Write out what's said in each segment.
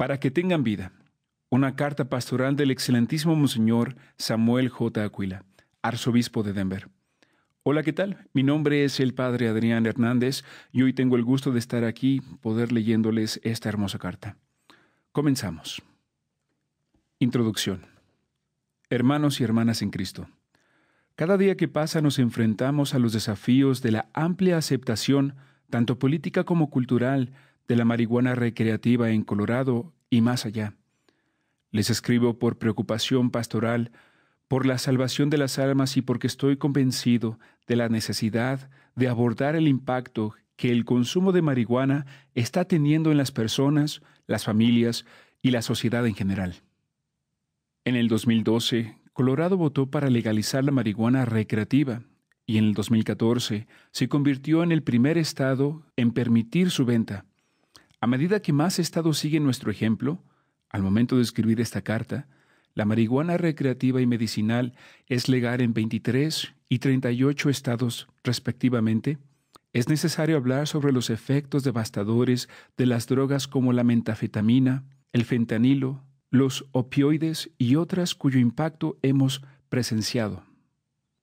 para que tengan vida. Una carta pastoral del excelentísimo Monseñor Samuel J. Aquila, arzobispo de Denver. Hola, ¿qué tal? Mi nombre es el padre Adrián Hernández y hoy tengo el gusto de estar aquí, poder leyéndoles esta hermosa carta. Comenzamos. Introducción. Hermanos y hermanas en Cristo. Cada día que pasa nos enfrentamos a los desafíos de la amplia aceptación, tanto política como cultural, de la marihuana recreativa en Colorado y más allá. Les escribo por preocupación pastoral, por la salvación de las almas y porque estoy convencido de la necesidad de abordar el impacto que el consumo de marihuana está teniendo en las personas, las familias y la sociedad en general. En el 2012, Colorado votó para legalizar la marihuana recreativa y en el 2014 se convirtió en el primer estado en permitir su venta. A medida que más estados siguen nuestro ejemplo, al momento de escribir esta carta, la marihuana recreativa y medicinal es legal en 23 y 38 estados respectivamente, es necesario hablar sobre los efectos devastadores de las drogas como la mentafetamina, el fentanilo, los opioides y otras cuyo impacto hemos presenciado.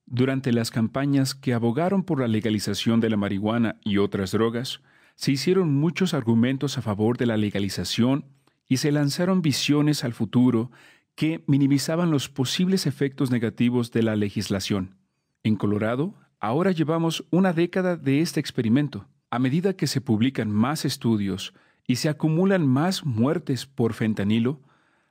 Durante las campañas que abogaron por la legalización de la marihuana y otras drogas, se hicieron muchos argumentos a favor de la legalización y se lanzaron visiones al futuro que minimizaban los posibles efectos negativos de la legislación. En Colorado, ahora llevamos una década de este experimento. A medida que se publican más estudios y se acumulan más muertes por fentanilo,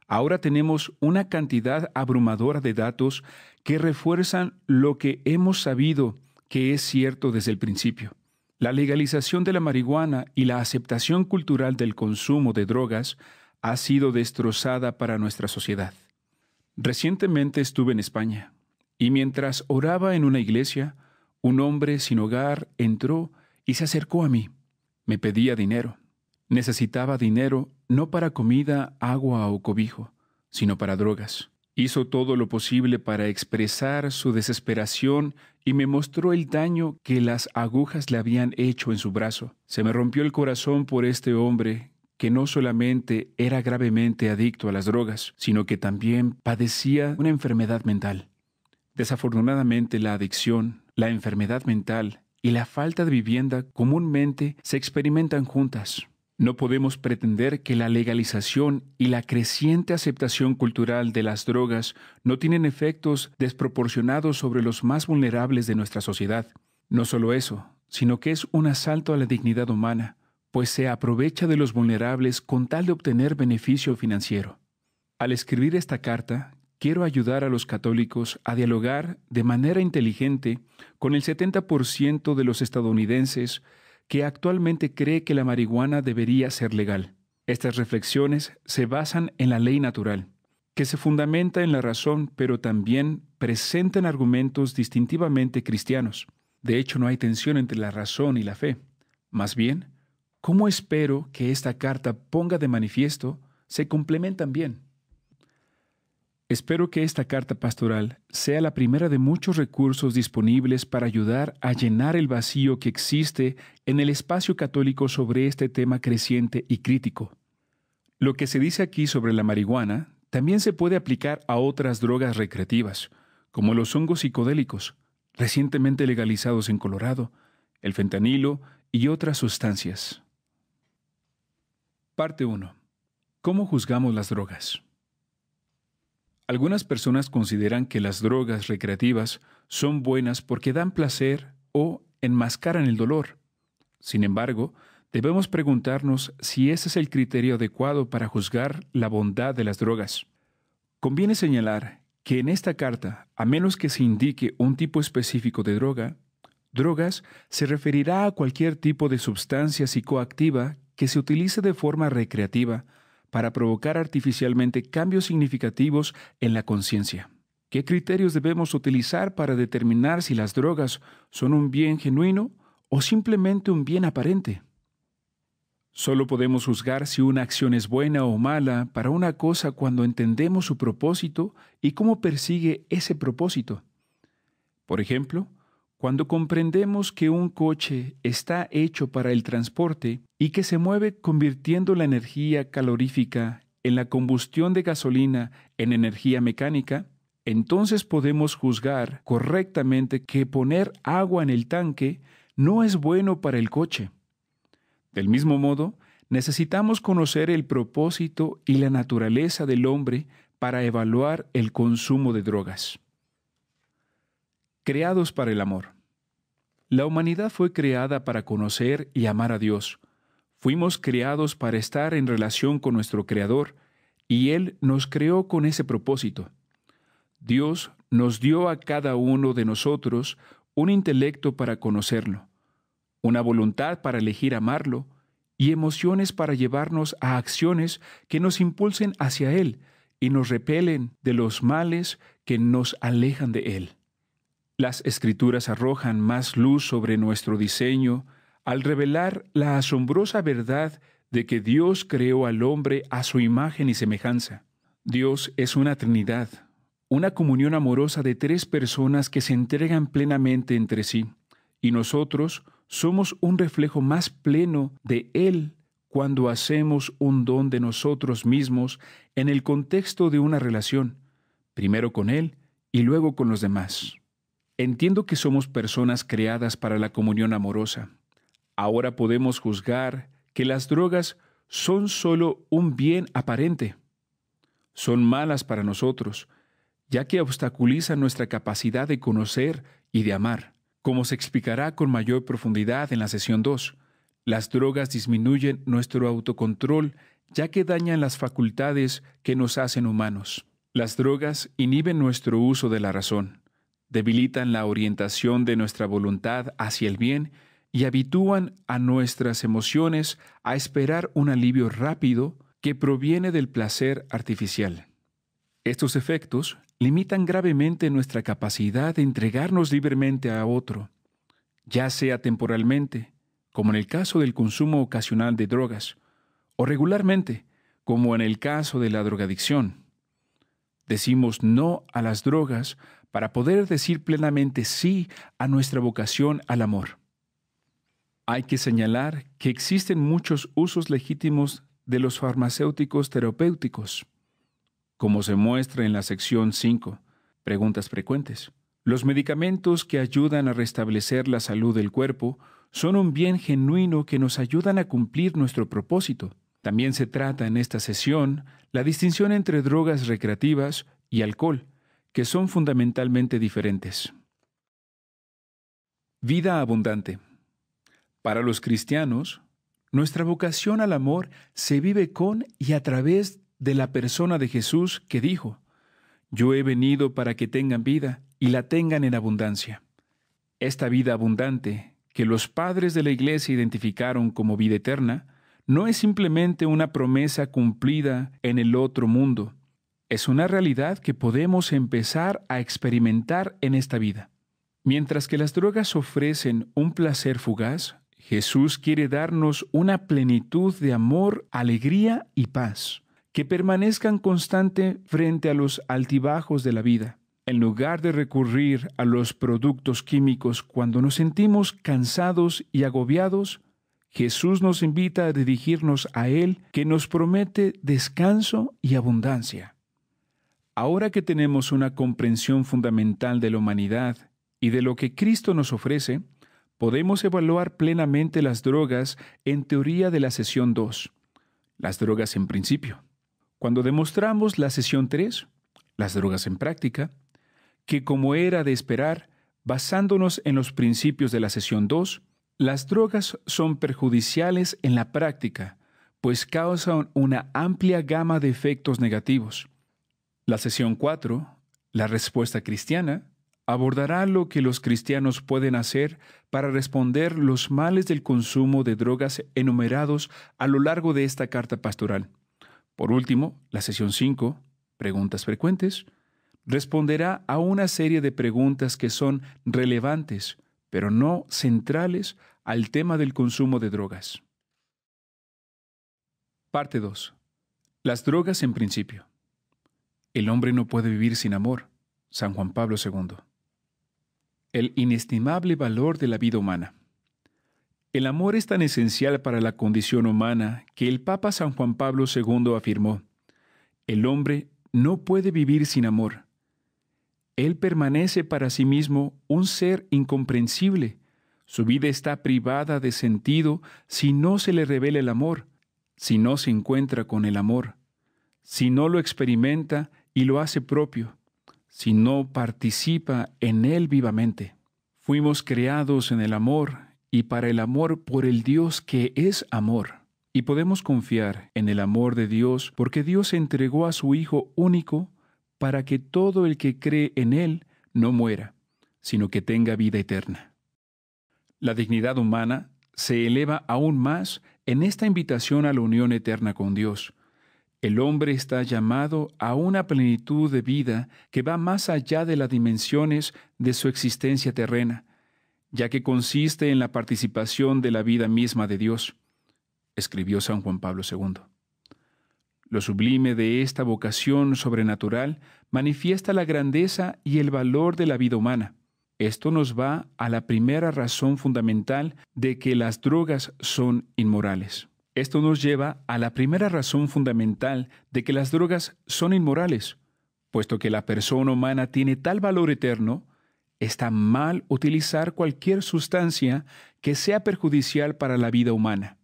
ahora tenemos una cantidad abrumadora de datos que refuerzan lo que hemos sabido que es cierto desde el principio. La legalización de la marihuana y la aceptación cultural del consumo de drogas ha sido destrozada para nuestra sociedad. Recientemente estuve en España y mientras oraba en una iglesia, un hombre sin hogar entró y se acercó a mí. Me pedía dinero. Necesitaba dinero no para comida, agua o cobijo, sino para drogas. Hizo todo lo posible para expresar su desesperación y me mostró el daño que las agujas le habían hecho en su brazo. Se me rompió el corazón por este hombre que no solamente era gravemente adicto a las drogas, sino que también padecía una enfermedad mental. Desafortunadamente la adicción, la enfermedad mental y la falta de vivienda comúnmente se experimentan juntas. No podemos pretender que la legalización y la creciente aceptación cultural de las drogas no tienen efectos desproporcionados sobre los más vulnerables de nuestra sociedad. No solo eso, sino que es un asalto a la dignidad humana, pues se aprovecha de los vulnerables con tal de obtener beneficio financiero. Al escribir esta carta, quiero ayudar a los católicos a dialogar de manera inteligente con el 70% de los estadounidenses que actualmente cree que la marihuana debería ser legal. Estas reflexiones se basan en la ley natural, que se fundamenta en la razón, pero también presentan argumentos distintivamente cristianos. De hecho, no hay tensión entre la razón y la fe. Más bien, ¿cómo espero que esta carta ponga de manifiesto se complementan bien? Espero que esta carta pastoral sea la primera de muchos recursos disponibles para ayudar a llenar el vacío que existe en el espacio católico sobre este tema creciente y crítico. Lo que se dice aquí sobre la marihuana también se puede aplicar a otras drogas recreativas, como los hongos psicodélicos, recientemente legalizados en Colorado, el fentanilo y otras sustancias. Parte 1. ¿Cómo juzgamos las drogas? Algunas personas consideran que las drogas recreativas son buenas porque dan placer o enmascaran el dolor. Sin embargo, debemos preguntarnos si ese es el criterio adecuado para juzgar la bondad de las drogas. Conviene señalar que en esta carta, a menos que se indique un tipo específico de droga, drogas se referirá a cualquier tipo de sustancia psicoactiva que se utilice de forma recreativa para provocar artificialmente cambios significativos en la conciencia. ¿Qué criterios debemos utilizar para determinar si las drogas son un bien genuino o simplemente un bien aparente? Solo podemos juzgar si una acción es buena o mala para una cosa cuando entendemos su propósito y cómo persigue ese propósito. Por ejemplo, cuando comprendemos que un coche está hecho para el transporte y que se mueve convirtiendo la energía calorífica en la combustión de gasolina en energía mecánica, entonces podemos juzgar correctamente que poner agua en el tanque no es bueno para el coche. Del mismo modo, necesitamos conocer el propósito y la naturaleza del hombre para evaluar el consumo de drogas. Creados para el amor. La humanidad fue creada para conocer y amar a Dios. Fuimos creados para estar en relación con nuestro Creador, y Él nos creó con ese propósito. Dios nos dio a cada uno de nosotros un intelecto para conocerlo, una voluntad para elegir amarlo, y emociones para llevarnos a acciones que nos impulsen hacia Él y nos repelen de los males que nos alejan de Él. Las escrituras arrojan más luz sobre nuestro diseño al revelar la asombrosa verdad de que Dios creó al hombre a su imagen y semejanza. Dios es una Trinidad, una comunión amorosa de tres personas que se entregan plenamente entre sí, y nosotros somos un reflejo más pleno de Él cuando hacemos un don de nosotros mismos en el contexto de una relación, primero con Él y luego con los demás. Entiendo que somos personas creadas para la comunión amorosa. Ahora podemos juzgar que las drogas son solo un bien aparente. Son malas para nosotros, ya que obstaculizan nuestra capacidad de conocer y de amar. Como se explicará con mayor profundidad en la sesión 2, las drogas disminuyen nuestro autocontrol ya que dañan las facultades que nos hacen humanos. Las drogas inhiben nuestro uso de la razón debilitan la orientación de nuestra voluntad hacia el bien y habitúan a nuestras emociones a esperar un alivio rápido que proviene del placer artificial. Estos efectos limitan gravemente nuestra capacidad de entregarnos libremente a otro, ya sea temporalmente, como en el caso del consumo ocasional de drogas, o regularmente, como en el caso de la drogadicción. Decimos no a las drogas para poder decir plenamente sí a nuestra vocación al amor. Hay que señalar que existen muchos usos legítimos de los farmacéuticos terapéuticos, como se muestra en la sección 5, preguntas frecuentes. Los medicamentos que ayudan a restablecer la salud del cuerpo son un bien genuino que nos ayudan a cumplir nuestro propósito. También se trata en esta sesión la distinción entre drogas recreativas y alcohol, que son fundamentalmente diferentes. Vida abundante. Para los cristianos, nuestra vocación al amor se vive con y a través de la persona de Jesús que dijo, Yo he venido para que tengan vida y la tengan en abundancia. Esta vida abundante, que los padres de la Iglesia identificaron como vida eterna, no es simplemente una promesa cumplida en el otro mundo, es una realidad que podemos empezar a experimentar en esta vida. Mientras que las drogas ofrecen un placer fugaz, Jesús quiere darnos una plenitud de amor, alegría y paz, que permanezcan constante frente a los altibajos de la vida. En lugar de recurrir a los productos químicos cuando nos sentimos cansados y agobiados, Jesús nos invita a dirigirnos a Él, que nos promete descanso y abundancia. Ahora que tenemos una comprensión fundamental de la humanidad y de lo que Cristo nos ofrece, podemos evaluar plenamente las drogas en teoría de la sesión 2, las drogas en principio. Cuando demostramos la sesión 3, las drogas en práctica, que como era de esperar, basándonos en los principios de la sesión 2, las drogas son perjudiciales en la práctica, pues causan una amplia gama de efectos negativos. La sesión 4, la respuesta cristiana, abordará lo que los cristianos pueden hacer para responder los males del consumo de drogas enumerados a lo largo de esta carta pastoral. Por último, la sesión 5, preguntas frecuentes, responderá a una serie de preguntas que son relevantes, pero no centrales al tema del consumo de drogas. Parte 2. Las drogas en principio. El hombre no puede vivir sin amor. San Juan Pablo II. El inestimable valor de la vida humana. El amor es tan esencial para la condición humana que el Papa San Juan Pablo II afirmó, el hombre no puede vivir sin amor. Él permanece para sí mismo un ser incomprensible. Su vida está privada de sentido si no se le revela el amor, si no se encuentra con el amor, si no lo experimenta y lo hace propio, si no participa en él vivamente. Fuimos creados en el amor y para el amor por el Dios que es amor. Y podemos confiar en el amor de Dios porque Dios entregó a su Hijo único para que todo el que cree en Él no muera, sino que tenga vida eterna. La dignidad humana se eleva aún más en esta invitación a la unión eterna con Dios, el hombre está llamado a una plenitud de vida que va más allá de las dimensiones de su existencia terrena, ya que consiste en la participación de la vida misma de Dios, escribió San Juan Pablo II. Lo sublime de esta vocación sobrenatural manifiesta la grandeza y el valor de la vida humana. Esto nos va a la primera razón fundamental de que las drogas son inmorales. Esto nos lleva a la primera razón fundamental de que las drogas son inmorales, puesto que la persona humana tiene tal valor eterno, está mal utilizar cualquier sustancia que sea perjudicial para la vida humana.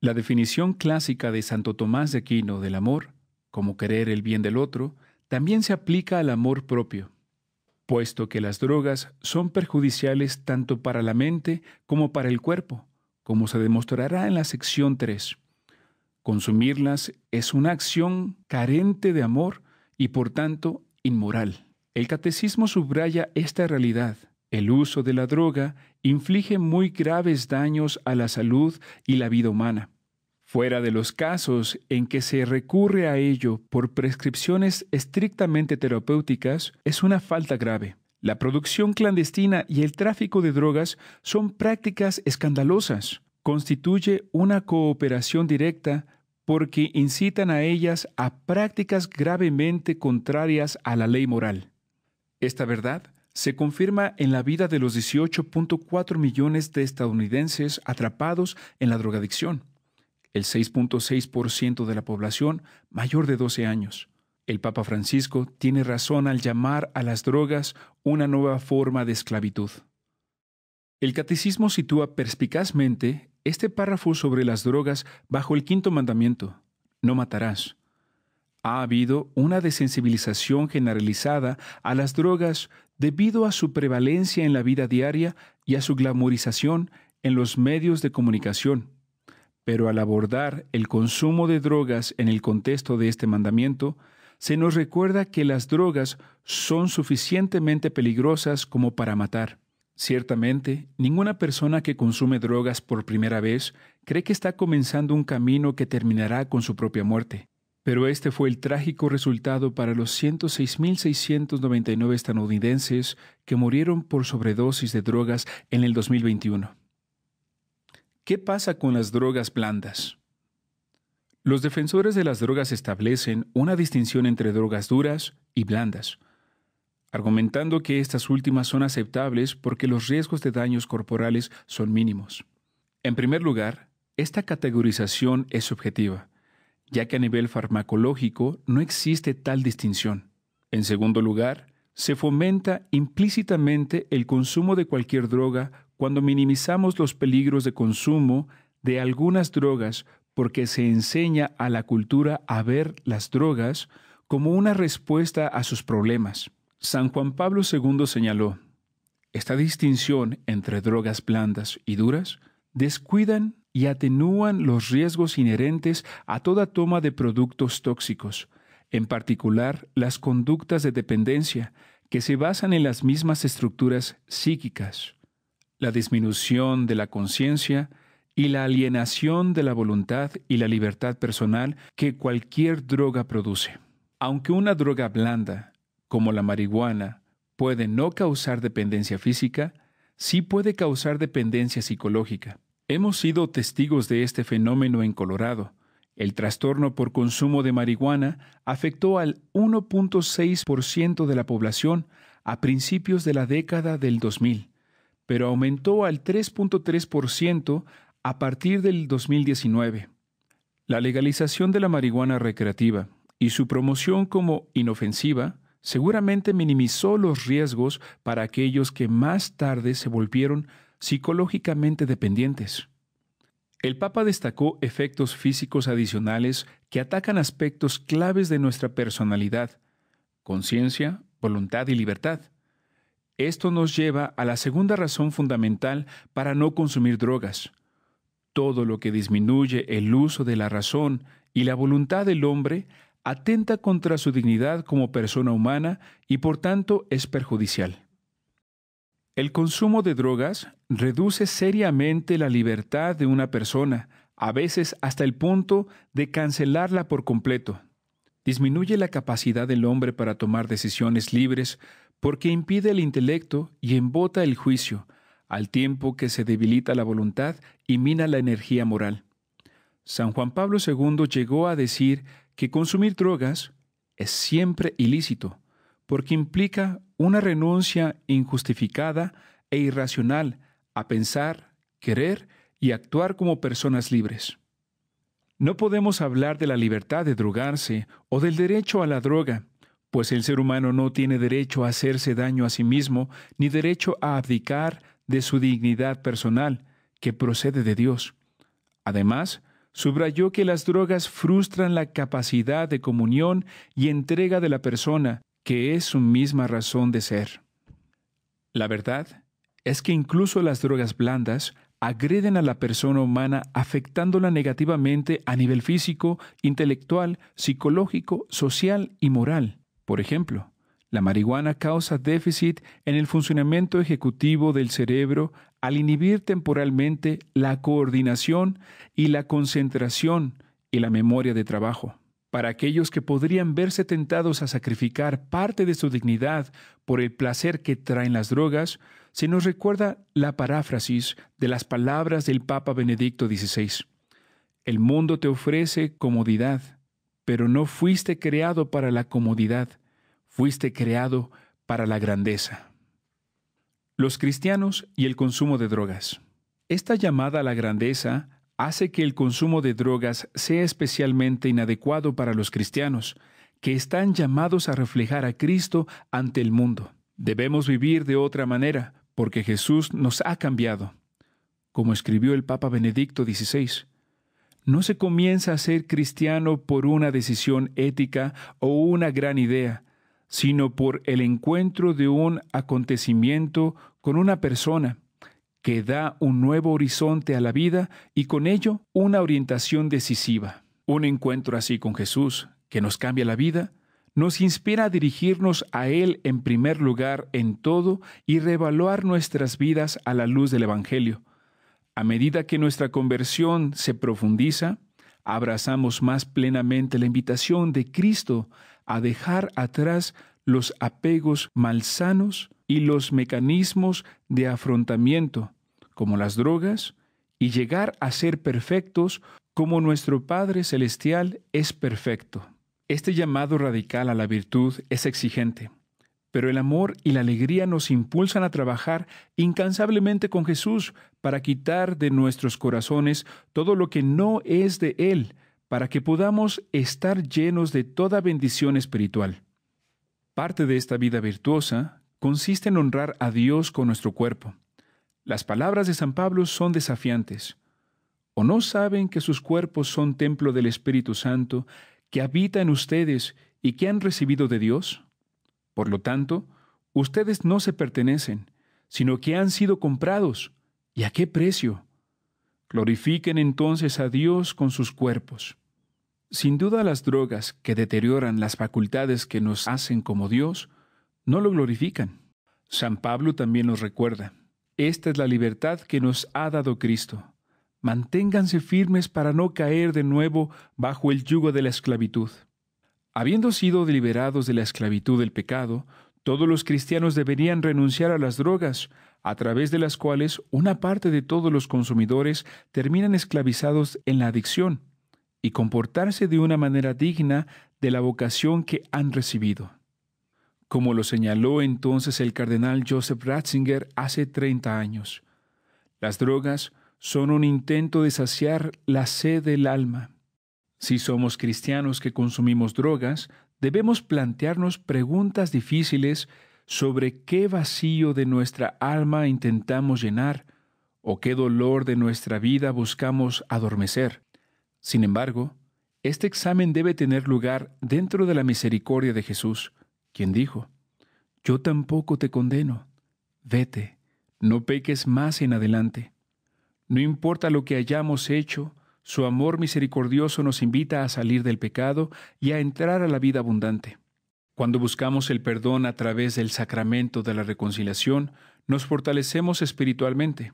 La definición clásica de Santo Tomás de Aquino del amor, como querer el bien del otro, también se aplica al amor propio, puesto que las drogas son perjudiciales tanto para la mente como para el cuerpo como se demostrará en la sección 3. Consumirlas es una acción carente de amor y por tanto inmoral. El catecismo subraya esta realidad. El uso de la droga inflige muy graves daños a la salud y la vida humana. Fuera de los casos en que se recurre a ello por prescripciones estrictamente terapéuticas, es una falta grave. La producción clandestina y el tráfico de drogas son prácticas escandalosas. Constituye una cooperación directa porque incitan a ellas a prácticas gravemente contrarias a la ley moral. Esta verdad se confirma en la vida de los 18.4 millones de estadounidenses atrapados en la drogadicción, el 6.6% de la población mayor de 12 años. El Papa Francisco tiene razón al llamar a las drogas una nueva forma de esclavitud. El catecismo sitúa perspicazmente este párrafo sobre las drogas bajo el quinto mandamiento, no matarás. Ha habido una desensibilización generalizada a las drogas debido a su prevalencia en la vida diaria y a su glamorización en los medios de comunicación. Pero al abordar el consumo de drogas en el contexto de este mandamiento, se nos recuerda que las drogas son suficientemente peligrosas como para matar. Ciertamente, ninguna persona que consume drogas por primera vez cree que está comenzando un camino que terminará con su propia muerte. Pero este fue el trágico resultado para los 106.699 estadounidenses que murieron por sobredosis de drogas en el 2021. ¿Qué pasa con las drogas blandas? Los defensores de las drogas establecen una distinción entre drogas duras y blandas, argumentando que estas últimas son aceptables porque los riesgos de daños corporales son mínimos. En primer lugar, esta categorización es subjetiva, ya que a nivel farmacológico no existe tal distinción. En segundo lugar, se fomenta implícitamente el consumo de cualquier droga cuando minimizamos los peligros de consumo de algunas drogas porque se enseña a la cultura a ver las drogas como una respuesta a sus problemas. San Juan Pablo II señaló, esta distinción entre drogas blandas y duras descuidan y atenúan los riesgos inherentes a toda toma de productos tóxicos, en particular las conductas de dependencia, que se basan en las mismas estructuras psíquicas. La disminución de la conciencia y la alienación de la voluntad y la libertad personal que cualquier droga produce. Aunque una droga blanda, como la marihuana, puede no causar dependencia física, sí puede causar dependencia psicológica. Hemos sido testigos de este fenómeno en Colorado. El trastorno por consumo de marihuana afectó al 1.6% de la población a principios de la década del 2000, pero aumentó al 3.3% a partir del 2019. La legalización de la marihuana recreativa y su promoción como inofensiva seguramente minimizó los riesgos para aquellos que más tarde se volvieron psicológicamente dependientes. El Papa destacó efectos físicos adicionales que atacan aspectos claves de nuestra personalidad, conciencia, voluntad y libertad. Esto nos lleva a la segunda razón fundamental para no consumir drogas, todo lo que disminuye el uso de la razón y la voluntad del hombre atenta contra su dignidad como persona humana y por tanto es perjudicial. El consumo de drogas reduce seriamente la libertad de una persona, a veces hasta el punto de cancelarla por completo. Disminuye la capacidad del hombre para tomar decisiones libres porque impide el intelecto y embota el juicio, al tiempo que se debilita la voluntad y mina la energía moral. San Juan Pablo II llegó a decir que consumir drogas es siempre ilícito, porque implica una renuncia injustificada e irracional a pensar, querer y actuar como personas libres. No podemos hablar de la libertad de drogarse o del derecho a la droga, pues el ser humano no tiene derecho a hacerse daño a sí mismo ni derecho a abdicar de su dignidad personal que procede de Dios. Además, subrayó que las drogas frustran la capacidad de comunión y entrega de la persona, que es su misma razón de ser. La verdad es que incluso las drogas blandas agreden a la persona humana afectándola negativamente a nivel físico, intelectual, psicológico, social y moral. Por ejemplo, la marihuana causa déficit en el funcionamiento ejecutivo del cerebro al inhibir temporalmente la coordinación y la concentración y la memoria de trabajo. Para aquellos que podrían verse tentados a sacrificar parte de su dignidad por el placer que traen las drogas, se nos recuerda la paráfrasis de las palabras del Papa Benedicto XVI. El mundo te ofrece comodidad, pero no fuiste creado para la comodidad fuiste creado para la grandeza. Los cristianos y el consumo de drogas. Esta llamada a la grandeza hace que el consumo de drogas sea especialmente inadecuado para los cristianos, que están llamados a reflejar a Cristo ante el mundo. Debemos vivir de otra manera, porque Jesús nos ha cambiado. Como escribió el Papa Benedicto XVI, no se comienza a ser cristiano por una decisión ética o una gran idea, sino por el encuentro de un acontecimiento con una persona que da un nuevo horizonte a la vida y con ello una orientación decisiva. Un encuentro así con Jesús, que nos cambia la vida, nos inspira a dirigirnos a Él en primer lugar en todo y reevaluar nuestras vidas a la luz del Evangelio. A medida que nuestra conversión se profundiza, abrazamos más plenamente la invitación de Cristo a dejar atrás los apegos malsanos y los mecanismos de afrontamiento, como las drogas, y llegar a ser perfectos como nuestro Padre Celestial es perfecto. Este llamado radical a la virtud es exigente, pero el amor y la alegría nos impulsan a trabajar incansablemente con Jesús para quitar de nuestros corazones todo lo que no es de Él para que podamos estar llenos de toda bendición espiritual. Parte de esta vida virtuosa consiste en honrar a Dios con nuestro cuerpo. Las palabras de San Pablo son desafiantes. ¿O no saben que sus cuerpos son templo del Espíritu Santo, que habita en ustedes y que han recibido de Dios? Por lo tanto, ustedes no se pertenecen, sino que han sido comprados. ¿Y a qué precio? Glorifiquen entonces a Dios con sus cuerpos. Sin duda las drogas que deterioran las facultades que nos hacen como Dios no lo glorifican. San Pablo también nos recuerda, esta es la libertad que nos ha dado Cristo. Manténganse firmes para no caer de nuevo bajo el yugo de la esclavitud. Habiendo sido liberados de la esclavitud del pecado, todos los cristianos deberían renunciar a las drogas, a través de las cuales una parte de todos los consumidores terminan esclavizados en la adicción y comportarse de una manera digna de la vocación que han recibido. Como lo señaló entonces el cardenal Joseph Ratzinger hace 30 años, las drogas son un intento de saciar la sed del alma. Si somos cristianos que consumimos drogas, debemos plantearnos preguntas difíciles sobre qué vacío de nuestra alma intentamos llenar o qué dolor de nuestra vida buscamos adormecer. Sin embargo, este examen debe tener lugar dentro de la misericordia de Jesús, quien dijo, Yo tampoco te condeno, vete, no peques más en adelante. No importa lo que hayamos hecho, su amor misericordioso nos invita a salir del pecado y a entrar a la vida abundante. Cuando buscamos el perdón a través del sacramento de la reconciliación, nos fortalecemos espiritualmente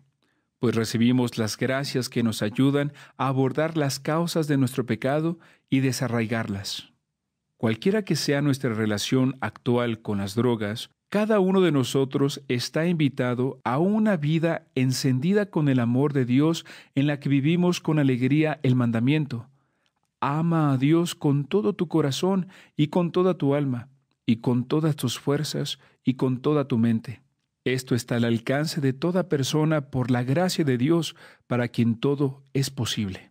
pues recibimos las gracias que nos ayudan a abordar las causas de nuestro pecado y desarraigarlas. Cualquiera que sea nuestra relación actual con las drogas, cada uno de nosotros está invitado a una vida encendida con el amor de Dios en la que vivimos con alegría el mandamiento. Ama a Dios con todo tu corazón y con toda tu alma, y con todas tus fuerzas y con toda tu mente. Esto está al alcance de toda persona por la gracia de Dios, para quien todo es posible.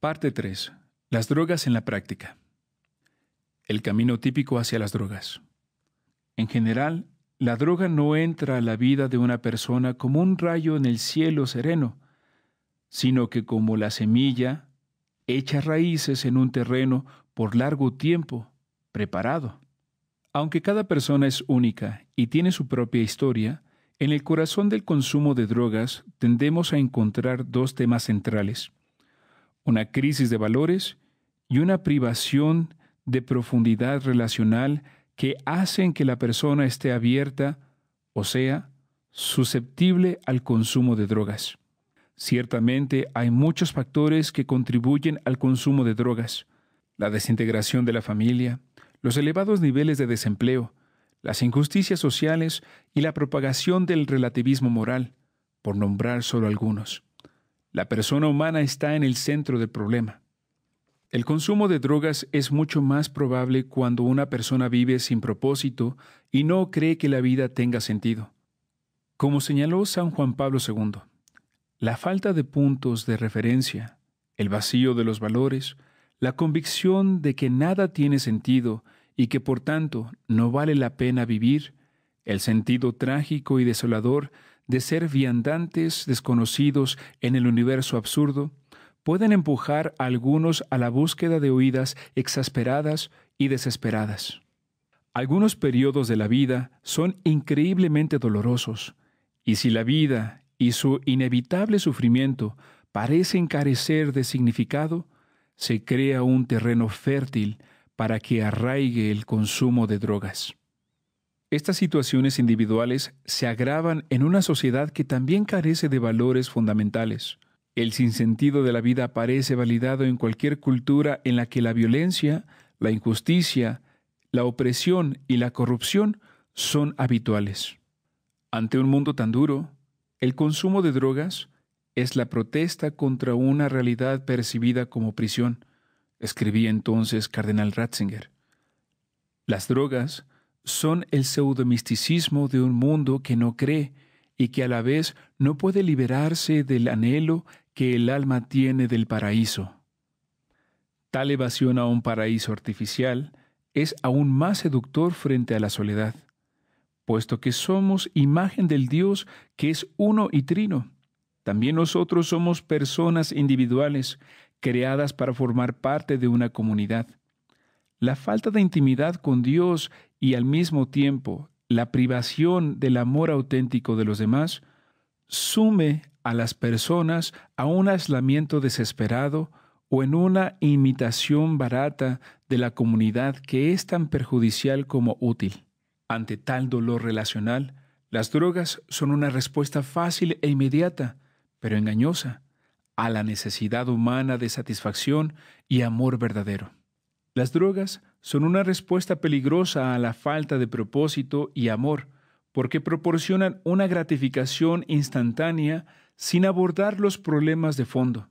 Parte 3. Las drogas en la práctica. El camino típico hacia las drogas. En general, la droga no entra a la vida de una persona como un rayo en el cielo sereno, sino que como la semilla echa raíces en un terreno por largo tiempo preparado. Aunque cada persona es única y tiene su propia historia, en el corazón del consumo de drogas tendemos a encontrar dos temas centrales, una crisis de valores y una privación de profundidad relacional que hacen que la persona esté abierta, o sea, susceptible al consumo de drogas. Ciertamente hay muchos factores que contribuyen al consumo de drogas, la desintegración de la familia, los elevados niveles de desempleo, las injusticias sociales y la propagación del relativismo moral, por nombrar solo algunos. La persona humana está en el centro del problema. El consumo de drogas es mucho más probable cuando una persona vive sin propósito y no cree que la vida tenga sentido. Como señaló San Juan Pablo II, la falta de puntos de referencia, el vacío de los valores, la convicción de que nada tiene sentido y que por tanto no vale la pena vivir, el sentido trágico y desolador de ser viandantes desconocidos en el universo absurdo, pueden empujar a algunos a la búsqueda de oídas exasperadas y desesperadas. Algunos periodos de la vida son increíblemente dolorosos, y si la vida y su inevitable sufrimiento parecen carecer de significado, se crea un terreno fértil para que arraigue el consumo de drogas. Estas situaciones individuales se agravan en una sociedad que también carece de valores fundamentales. El sinsentido de la vida parece validado en cualquier cultura en la que la violencia, la injusticia, la opresión y la corrupción son habituales. Ante un mundo tan duro, el consumo de drogas es la protesta contra una realidad percibida como prisión, escribía entonces Cardenal Ratzinger. Las drogas son el pseudomisticismo de un mundo que no cree y que a la vez no puede liberarse del anhelo que el alma tiene del paraíso. Tal evasión a un paraíso artificial es aún más seductor frente a la soledad, puesto que somos imagen del Dios que es uno y trino. También nosotros somos personas individuales creadas para formar parte de una comunidad. La falta de intimidad con Dios y al mismo tiempo la privación del amor auténtico de los demás sume a las personas a un aislamiento desesperado o en una imitación barata de la comunidad que es tan perjudicial como útil. Ante tal dolor relacional, las drogas son una respuesta fácil e inmediata, pero engañosa, a la necesidad humana de satisfacción y amor verdadero. Las drogas son una respuesta peligrosa a la falta de propósito y amor, porque proporcionan una gratificación instantánea sin abordar los problemas de fondo.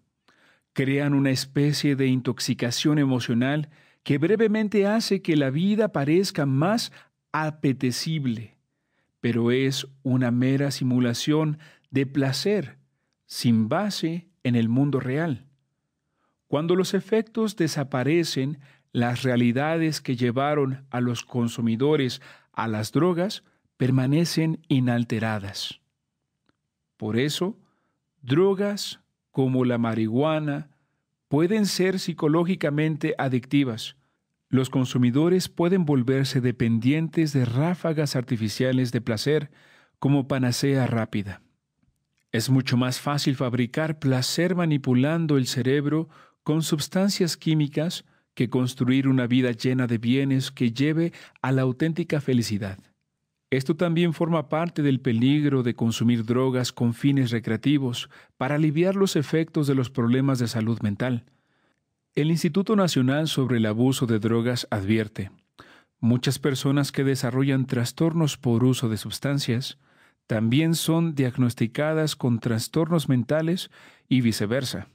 Crean una especie de intoxicación emocional que brevemente hace que la vida parezca más apetecible, pero es una mera simulación de placer sin base en el mundo real. Cuando los efectos desaparecen, las realidades que llevaron a los consumidores a las drogas permanecen inalteradas. Por eso, drogas como la marihuana pueden ser psicológicamente adictivas. Los consumidores pueden volverse dependientes de ráfagas artificiales de placer como panacea rápida. Es mucho más fácil fabricar placer manipulando el cerebro con sustancias químicas que construir una vida llena de bienes que lleve a la auténtica felicidad. Esto también forma parte del peligro de consumir drogas con fines recreativos para aliviar los efectos de los problemas de salud mental. El Instituto Nacional sobre el Abuso de Drogas advierte, muchas personas que desarrollan trastornos por uso de sustancias también son diagnosticadas con trastornos mentales y viceversa.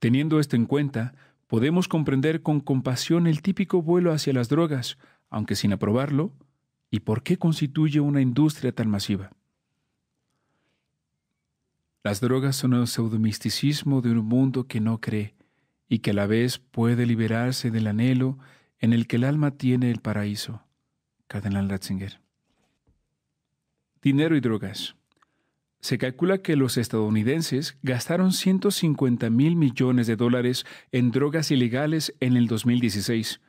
Teniendo esto en cuenta, podemos comprender con compasión el típico vuelo hacia las drogas, aunque sin aprobarlo, y por qué constituye una industria tan masiva. Las drogas son el pseudomisticismo de un mundo que no cree y que a la vez puede liberarse del anhelo en el que el alma tiene el paraíso. Cardenal Ratzinger dinero y drogas. Se calcula que los estadounidenses gastaron 150 mil millones de dólares en drogas ilegales en el 2016,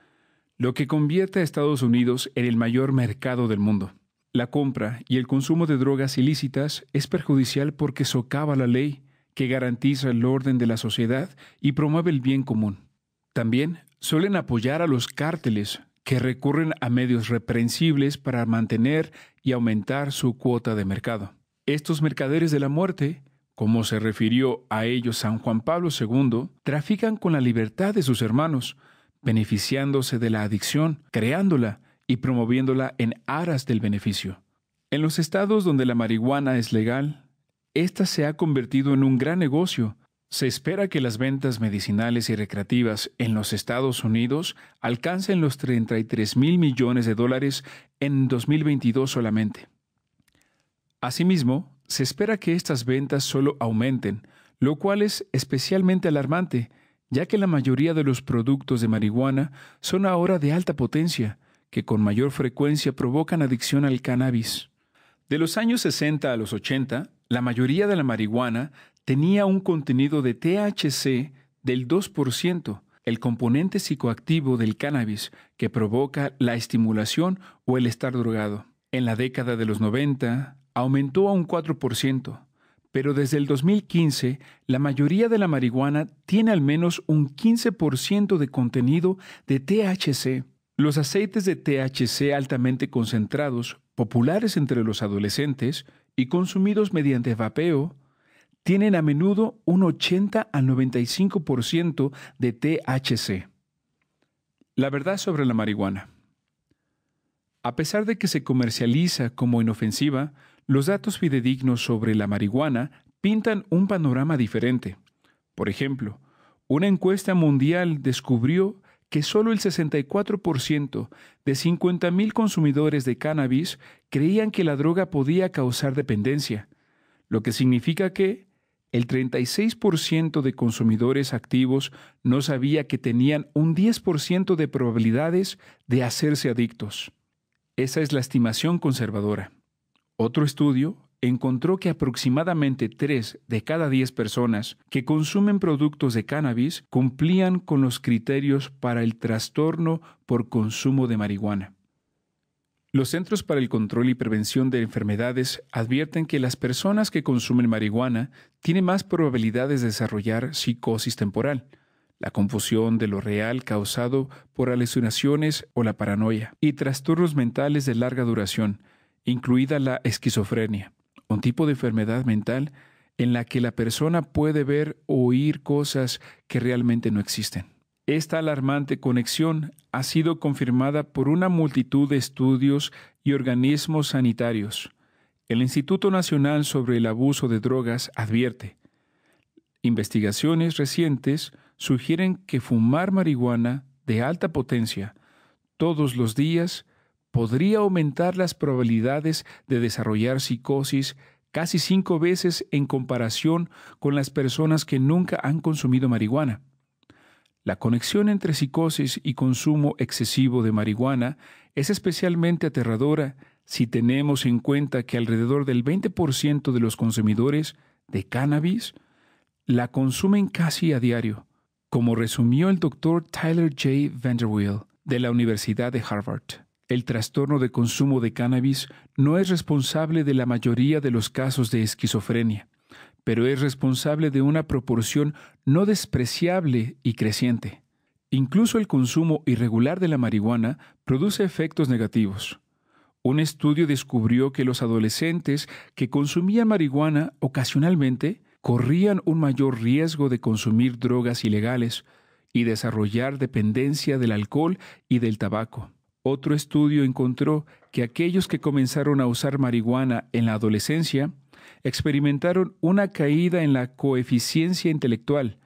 lo que convierte a Estados Unidos en el mayor mercado del mundo. La compra y el consumo de drogas ilícitas es perjudicial porque socava la ley que garantiza el orden de la sociedad y promueve el bien común. También suelen apoyar a los cárteles que recurren a medios reprensibles para mantener y aumentar su cuota de mercado. Estos mercaderes de la muerte, como se refirió a ellos San Juan Pablo II, trafican con la libertad de sus hermanos, beneficiándose de la adicción, creándola y promoviéndola en aras del beneficio. En los estados donde la marihuana es legal, esta se ha convertido en un gran negocio se espera que las ventas medicinales y recreativas en los Estados Unidos alcancen los 33 mil millones de dólares en 2022 solamente. Asimismo, se espera que estas ventas solo aumenten, lo cual es especialmente alarmante, ya que la mayoría de los productos de marihuana son ahora de alta potencia, que con mayor frecuencia provocan adicción al cannabis. De los años 60 a los 80, la mayoría de la marihuana tenía un contenido de THC del 2%, el componente psicoactivo del cannabis que provoca la estimulación o el estar drogado. En la década de los 90 aumentó a un 4%, pero desde el 2015 la mayoría de la marihuana tiene al menos un 15% de contenido de THC. Los aceites de THC altamente concentrados, populares entre los adolescentes y consumidos mediante vapeo, tienen a menudo un 80 al 95% de THC. La verdad sobre la marihuana. A pesar de que se comercializa como inofensiva, los datos fidedignos sobre la marihuana pintan un panorama diferente. Por ejemplo, una encuesta mundial descubrió que solo el 64% de 50.000 consumidores de cannabis creían que la droga podía causar dependencia, lo que significa que el 36% de consumidores activos no sabía que tenían un 10% de probabilidades de hacerse adictos. Esa es la estimación conservadora. Otro estudio encontró que aproximadamente 3 de cada 10 personas que consumen productos de cannabis cumplían con los criterios para el trastorno por consumo de marihuana. Los Centros para el Control y Prevención de Enfermedades advierten que las personas que consumen marihuana tienen más probabilidades de desarrollar psicosis temporal, la confusión de lo real causado por alucinaciones o la paranoia, y trastornos mentales de larga duración, incluida la esquizofrenia, un tipo de enfermedad mental en la que la persona puede ver o oír cosas que realmente no existen. Esta alarmante conexión ha sido confirmada por una multitud de estudios y organismos sanitarios. El Instituto Nacional sobre el Abuso de Drogas advierte, investigaciones recientes sugieren que fumar marihuana de alta potencia todos los días podría aumentar las probabilidades de desarrollar psicosis casi cinco veces en comparación con las personas que nunca han consumido marihuana. La conexión entre psicosis y consumo excesivo de marihuana es especialmente aterradora si tenemos en cuenta que alrededor del 20% de los consumidores de cannabis la consumen casi a diario, como resumió el doctor Tyler J. Vanderwill de la Universidad de Harvard. El trastorno de consumo de cannabis no es responsable de la mayoría de los casos de esquizofrenia, pero es responsable de una proporción no despreciable y creciente. Incluso el consumo irregular de la marihuana produce efectos negativos. Un estudio descubrió que los adolescentes que consumían marihuana ocasionalmente corrían un mayor riesgo de consumir drogas ilegales y desarrollar dependencia del alcohol y del tabaco. Otro estudio encontró que aquellos que comenzaron a usar marihuana en la adolescencia experimentaron una caída en la coeficiencia intelectual,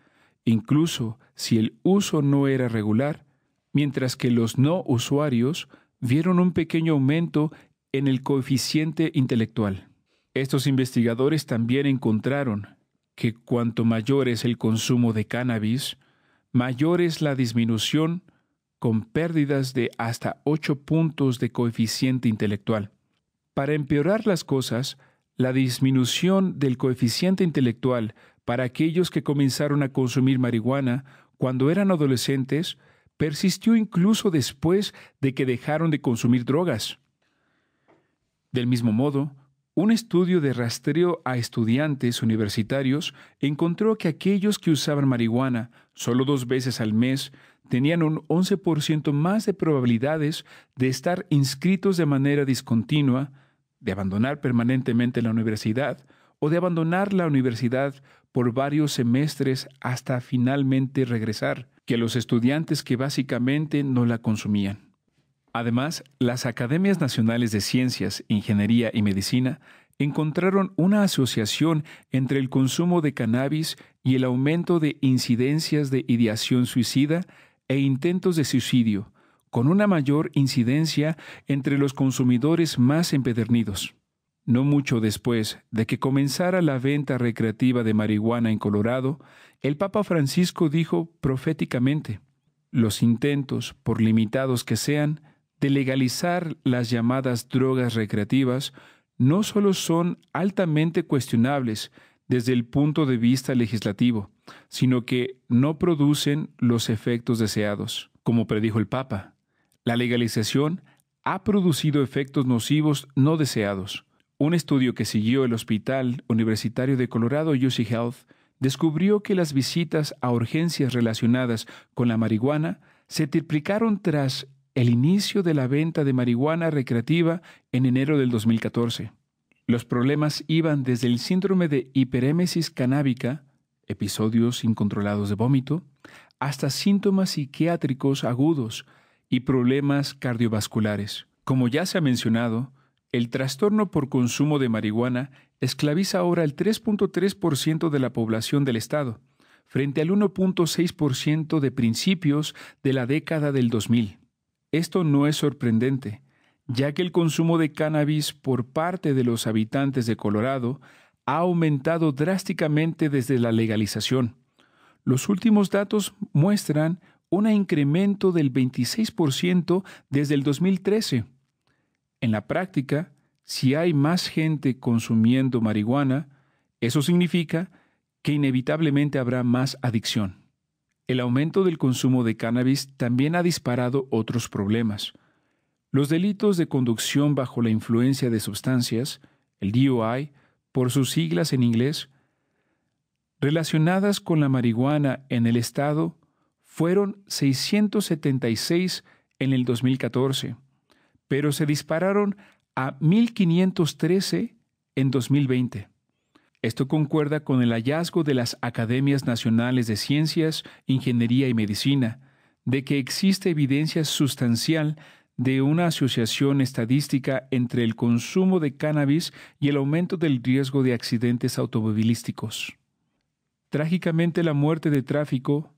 incluso si el uso no era regular, mientras que los no usuarios vieron un pequeño aumento en el coeficiente intelectual. Estos investigadores también encontraron que cuanto mayor es el consumo de cannabis, mayor es la disminución con pérdidas de hasta 8 puntos de coeficiente intelectual. Para empeorar las cosas, la disminución del coeficiente intelectual para aquellos que comenzaron a consumir marihuana cuando eran adolescentes persistió incluso después de que dejaron de consumir drogas. Del mismo modo, un estudio de rastreo a estudiantes universitarios encontró que aquellos que usaban marihuana solo dos veces al mes tenían un 11% más de probabilidades de estar inscritos de manera discontinua de abandonar permanentemente la universidad o de abandonar la universidad por varios semestres hasta finalmente regresar, que los estudiantes que básicamente no la consumían. Además, las Academias Nacionales de Ciencias, Ingeniería y Medicina encontraron una asociación entre el consumo de cannabis y el aumento de incidencias de ideación suicida e intentos de suicidio, con una mayor incidencia entre los consumidores más empedernidos. No mucho después de que comenzara la venta recreativa de marihuana en Colorado, el Papa Francisco dijo proféticamente, los intentos, por limitados que sean, de legalizar las llamadas drogas recreativas no solo son altamente cuestionables desde el punto de vista legislativo, sino que no producen los efectos deseados, como predijo el Papa. La legalización ha producido efectos nocivos no deseados. Un estudio que siguió el Hospital Universitario de Colorado UC Health descubrió que las visitas a urgencias relacionadas con la marihuana se triplicaron tras el inicio de la venta de marihuana recreativa en enero del 2014. Los problemas iban desde el síndrome de hiperémesis canábica, episodios incontrolados de vómito, hasta síntomas psiquiátricos agudos, y problemas cardiovasculares. Como ya se ha mencionado, el trastorno por consumo de marihuana esclaviza ahora el 3.3% de la población del estado, frente al 1.6% de principios de la década del 2000. Esto no es sorprendente, ya que el consumo de cannabis por parte de los habitantes de Colorado ha aumentado drásticamente desde la legalización. Los últimos datos muestran un incremento del 26% desde el 2013. En la práctica, si hay más gente consumiendo marihuana, eso significa que inevitablemente habrá más adicción. El aumento del consumo de cannabis también ha disparado otros problemas. Los delitos de conducción bajo la influencia de sustancias, el DUI, por sus siglas en inglés, relacionadas con la marihuana en el estado fueron 676 en el 2014, pero se dispararon a 1513 en 2020. Esto concuerda con el hallazgo de las Academias Nacionales de Ciencias, Ingeniería y Medicina, de que existe evidencia sustancial de una asociación estadística entre el consumo de cannabis y el aumento del riesgo de accidentes automovilísticos. Trágicamente la muerte de tráfico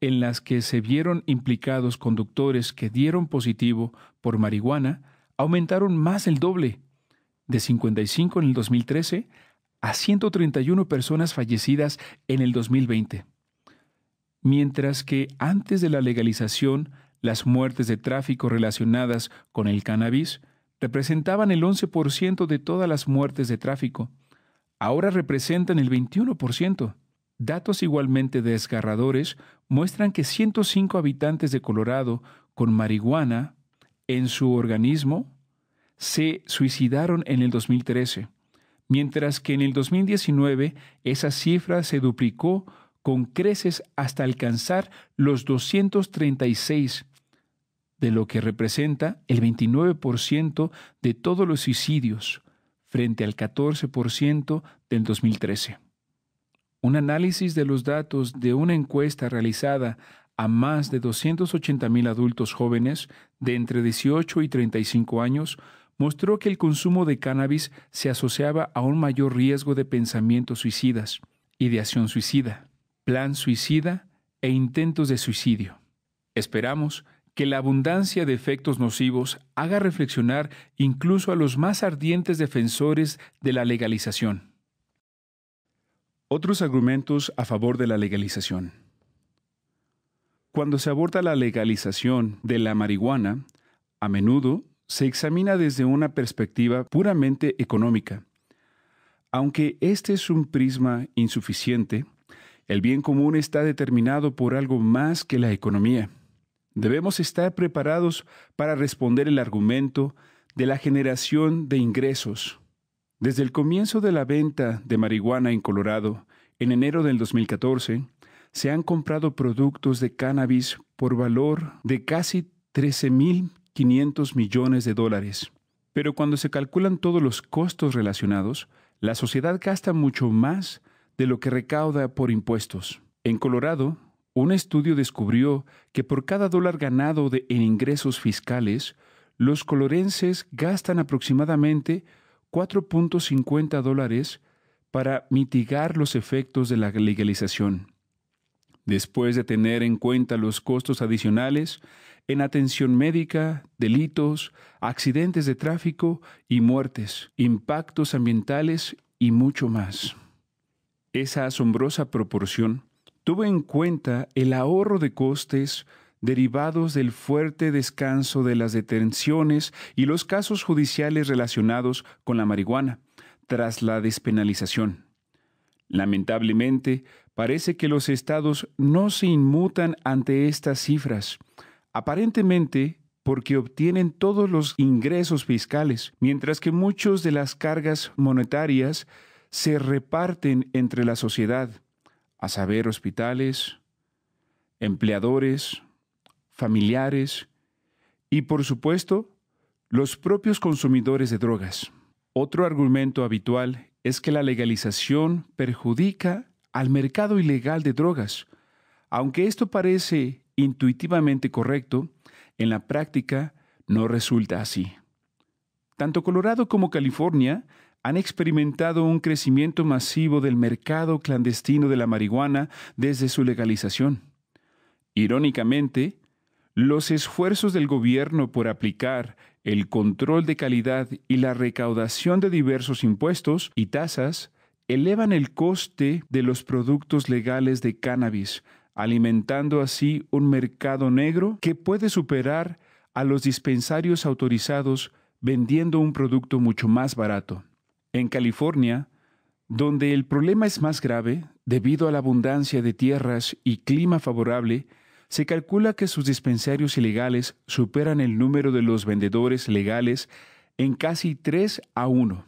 en las que se vieron implicados conductores que dieron positivo por marihuana aumentaron más el doble, de 55 en el 2013 a 131 personas fallecidas en el 2020. Mientras que antes de la legalización, las muertes de tráfico relacionadas con el cannabis representaban el 11% de todas las muertes de tráfico. Ahora representan el 21%. Datos igualmente desgarradores muestran que 105 habitantes de Colorado con marihuana en su organismo se suicidaron en el 2013, mientras que en el 2019 esa cifra se duplicó con creces hasta alcanzar los 236, de lo que representa el 29% de todos los suicidios, frente al 14% del 2013. Un análisis de los datos de una encuesta realizada a más de 280.000 adultos jóvenes de entre 18 y 35 años mostró que el consumo de cannabis se asociaba a un mayor riesgo de pensamientos suicidas, ideación suicida, plan suicida e intentos de suicidio. Esperamos que la abundancia de efectos nocivos haga reflexionar incluso a los más ardientes defensores de la legalización. Otros argumentos a favor de la legalización. Cuando se aborda la legalización de la marihuana, a menudo se examina desde una perspectiva puramente económica. Aunque este es un prisma insuficiente, el bien común está determinado por algo más que la economía. Debemos estar preparados para responder el argumento de la generación de ingresos desde el comienzo de la venta de marihuana en Colorado, en enero del 2014, se han comprado productos de cannabis por valor de casi 13.500 millones de dólares. Pero cuando se calculan todos los costos relacionados, la sociedad gasta mucho más de lo que recauda por impuestos. En Colorado, un estudio descubrió que por cada dólar ganado en ingresos fiscales, los colorenses gastan aproximadamente 4.50 dólares para mitigar los efectos de la legalización. Después de tener en cuenta los costos adicionales en atención médica, delitos, accidentes de tráfico y muertes, impactos ambientales y mucho más. Esa asombrosa proporción tuvo en cuenta el ahorro de costes derivados del fuerte descanso de las detenciones y los casos judiciales relacionados con la marihuana tras la despenalización. Lamentablemente, parece que los estados no se inmutan ante estas cifras, aparentemente porque obtienen todos los ingresos fiscales, mientras que muchas de las cargas monetarias se reparten entre la sociedad, a saber hospitales, empleadores, familiares y, por supuesto, los propios consumidores de drogas. Otro argumento habitual es que la legalización perjudica al mercado ilegal de drogas. Aunque esto parece intuitivamente correcto, en la práctica no resulta así. Tanto Colorado como California han experimentado un crecimiento masivo del mercado clandestino de la marihuana desde su legalización. Irónicamente, los esfuerzos del gobierno por aplicar el control de calidad y la recaudación de diversos impuestos y tasas elevan el coste de los productos legales de cannabis, alimentando así un mercado negro que puede superar a los dispensarios autorizados vendiendo un producto mucho más barato. En California, donde el problema es más grave debido a la abundancia de tierras y clima favorable, se calcula que sus dispensarios ilegales superan el número de los vendedores legales en casi 3 a 1.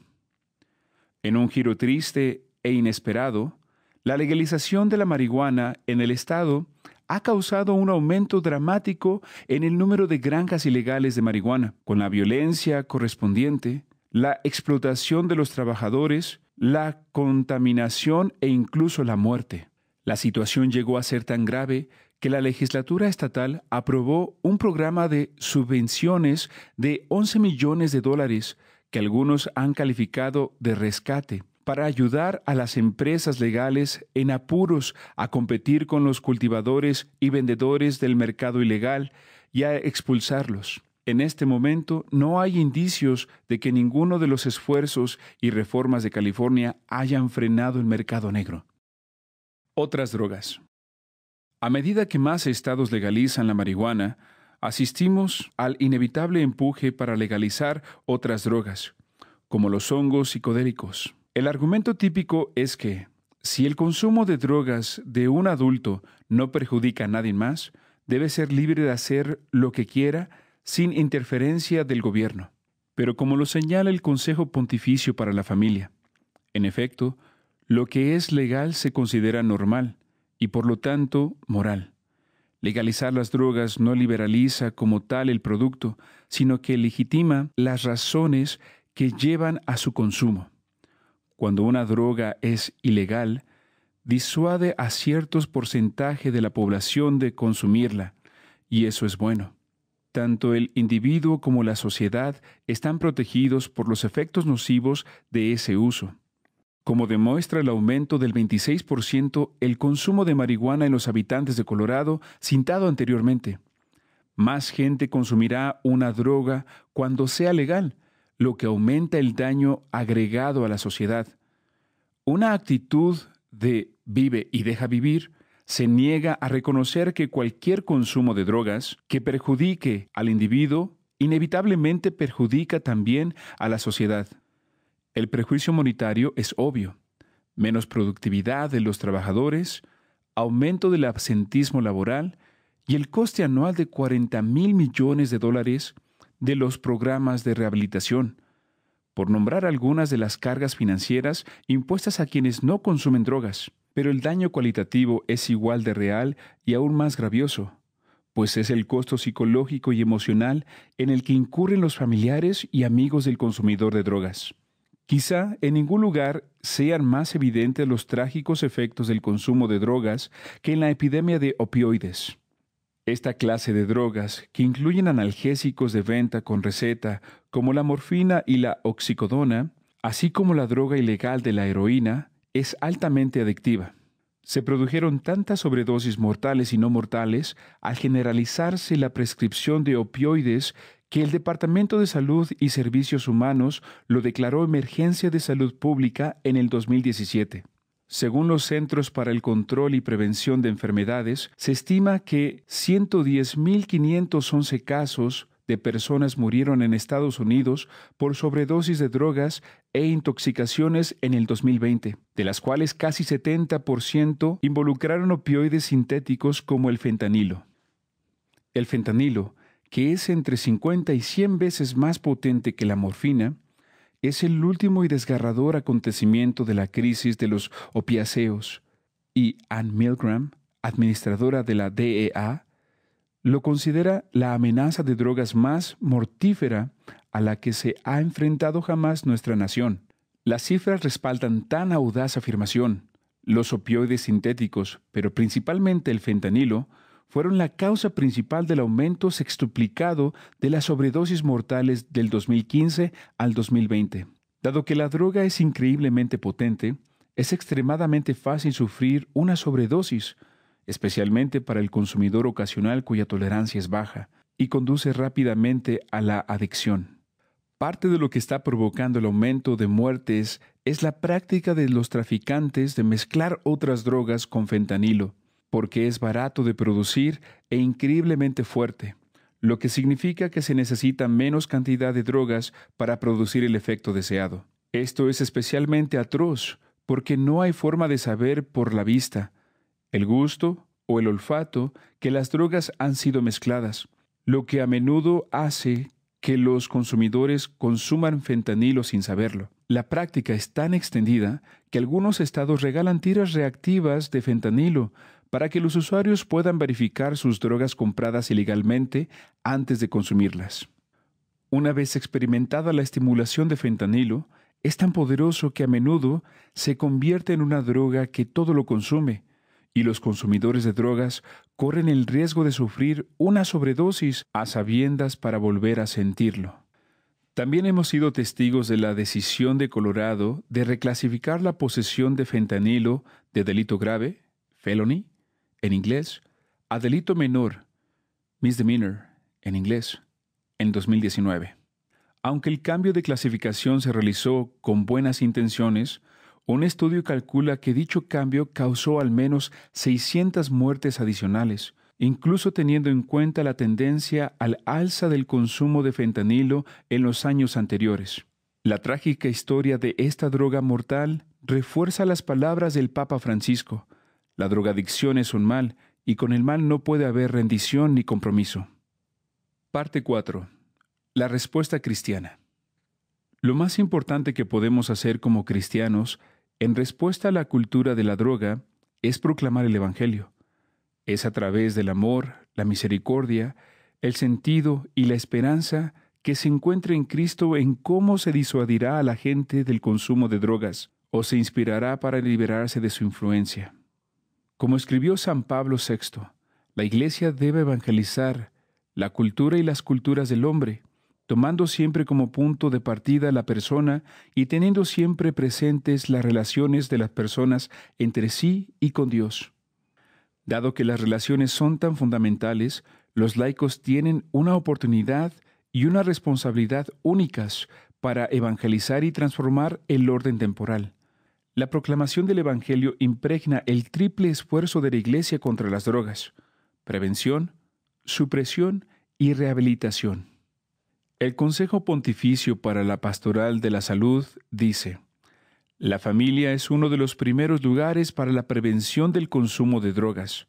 En un giro triste e inesperado, la legalización de la marihuana en el Estado ha causado un aumento dramático en el número de granjas ilegales de marihuana, con la violencia correspondiente, la explotación de los trabajadores, la contaminación e incluso la muerte. La situación llegó a ser tan grave que la legislatura estatal aprobó un programa de subvenciones de 11 millones de dólares que algunos han calificado de rescate para ayudar a las empresas legales en apuros a competir con los cultivadores y vendedores del mercado ilegal y a expulsarlos. En este momento no hay indicios de que ninguno de los esfuerzos y reformas de California hayan frenado el mercado negro. Otras drogas. A medida que más estados legalizan la marihuana, asistimos al inevitable empuje para legalizar otras drogas, como los hongos psicodélicos. El argumento típico es que, si el consumo de drogas de un adulto no perjudica a nadie más, debe ser libre de hacer lo que quiera sin interferencia del gobierno. Pero como lo señala el Consejo Pontificio para la Familia, en efecto, lo que es legal se considera normal, y por lo tanto moral. Legalizar las drogas no liberaliza como tal el producto, sino que legitima las razones que llevan a su consumo. Cuando una droga es ilegal, disuade a ciertos porcentaje de la población de consumirla, y eso es bueno. Tanto el individuo como la sociedad están protegidos por los efectos nocivos de ese uso como demuestra el aumento del 26% el consumo de marihuana en los habitantes de Colorado, sintado anteriormente. Más gente consumirá una droga cuando sea legal, lo que aumenta el daño agregado a la sociedad. Una actitud de vive y deja vivir se niega a reconocer que cualquier consumo de drogas que perjudique al individuo inevitablemente perjudica también a la sociedad. El prejuicio monetario es obvio. Menos productividad de los trabajadores, aumento del absentismo laboral y el coste anual de 40 mil millones de dólares de los programas de rehabilitación, por nombrar algunas de las cargas financieras impuestas a quienes no consumen drogas. Pero el daño cualitativo es igual de real y aún más gravioso, pues es el costo psicológico y emocional en el que incurren los familiares y amigos del consumidor de drogas. Quizá en ningún lugar sean más evidentes los trágicos efectos del consumo de drogas que en la epidemia de opioides. Esta clase de drogas, que incluyen analgésicos de venta con receta, como la morfina y la oxicodona, así como la droga ilegal de la heroína, es altamente adictiva. Se produjeron tantas sobredosis mortales y no mortales al generalizarse la prescripción de opioides que el Departamento de Salud y Servicios Humanos lo declaró emergencia de salud pública en el 2017. Según los Centros para el Control y Prevención de Enfermedades, se estima que 110.511 casos de personas murieron en Estados Unidos por sobredosis de drogas e intoxicaciones en el 2020, de las cuales casi 70% involucraron opioides sintéticos como el fentanilo. El fentanilo que es entre 50 y 100 veces más potente que la morfina, es el último y desgarrador acontecimiento de la crisis de los opiáceos, y Anne Milgram, administradora de la DEA, lo considera la amenaza de drogas más mortífera a la que se ha enfrentado jamás nuestra nación. Las cifras respaldan tan audaz afirmación. Los opioides sintéticos, pero principalmente el fentanilo, fueron la causa principal del aumento sextuplicado de las sobredosis mortales del 2015 al 2020. Dado que la droga es increíblemente potente, es extremadamente fácil sufrir una sobredosis, especialmente para el consumidor ocasional cuya tolerancia es baja, y conduce rápidamente a la adicción. Parte de lo que está provocando el aumento de muertes es la práctica de los traficantes de mezclar otras drogas con fentanilo, porque es barato de producir e increíblemente fuerte, lo que significa que se necesita menos cantidad de drogas para producir el efecto deseado. Esto es especialmente atroz porque no hay forma de saber por la vista, el gusto o el olfato que las drogas han sido mezcladas, lo que a menudo hace que los consumidores consuman fentanilo sin saberlo. La práctica es tan extendida que algunos estados regalan tiras reactivas de fentanilo para que los usuarios puedan verificar sus drogas compradas ilegalmente antes de consumirlas. Una vez experimentada la estimulación de fentanilo, es tan poderoso que a menudo se convierte en una droga que todo lo consume, y los consumidores de drogas corren el riesgo de sufrir una sobredosis a sabiendas para volver a sentirlo. También hemos sido testigos de la decisión de Colorado de reclasificar la posesión de fentanilo de delito grave, felony, en inglés a delito menor, misdemeanor, en inglés, en 2019. Aunque el cambio de clasificación se realizó con buenas intenciones, un estudio calcula que dicho cambio causó al menos 600 muertes adicionales, incluso teniendo en cuenta la tendencia al alza del consumo de fentanilo en los años anteriores. La trágica historia de esta droga mortal refuerza las palabras del Papa Francisco, la drogadicción es un mal, y con el mal no puede haber rendición ni compromiso. Parte 4. La respuesta cristiana. Lo más importante que podemos hacer como cristianos en respuesta a la cultura de la droga es proclamar el Evangelio. Es a través del amor, la misericordia, el sentido y la esperanza que se encuentra en Cristo en cómo se disuadirá a la gente del consumo de drogas o se inspirará para liberarse de su influencia. Como escribió San Pablo VI, la Iglesia debe evangelizar la cultura y las culturas del hombre, tomando siempre como punto de partida la persona y teniendo siempre presentes las relaciones de las personas entre sí y con Dios. Dado que las relaciones son tan fundamentales, los laicos tienen una oportunidad y una responsabilidad únicas para evangelizar y transformar el orden temporal. La proclamación del Evangelio impregna el triple esfuerzo de la Iglesia contra las drogas, prevención, supresión y rehabilitación. El Consejo Pontificio para la Pastoral de la Salud dice, La familia es uno de los primeros lugares para la prevención del consumo de drogas.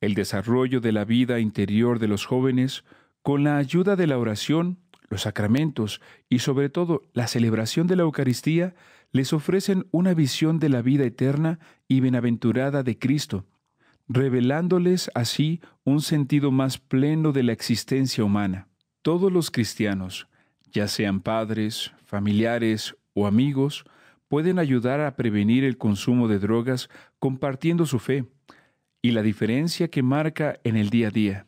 El desarrollo de la vida interior de los jóvenes, con la ayuda de la oración, los sacramentos y sobre todo la celebración de la Eucaristía, les ofrecen una visión de la vida eterna y bienaventurada de Cristo, revelándoles así un sentido más pleno de la existencia humana. Todos los cristianos, ya sean padres, familiares o amigos, pueden ayudar a prevenir el consumo de drogas compartiendo su fe y la diferencia que marca en el día a día.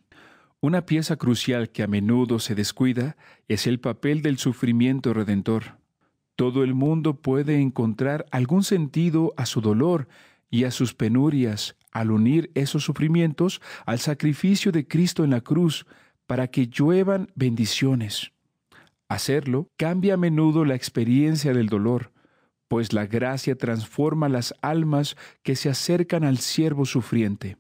Una pieza crucial que a menudo se descuida es el papel del sufrimiento redentor. Todo el mundo puede encontrar algún sentido a su dolor y a sus penurias al unir esos sufrimientos al sacrificio de Cristo en la cruz para que lluevan bendiciones. Hacerlo cambia a menudo la experiencia del dolor, pues la gracia transforma las almas que se acercan al siervo sufriente.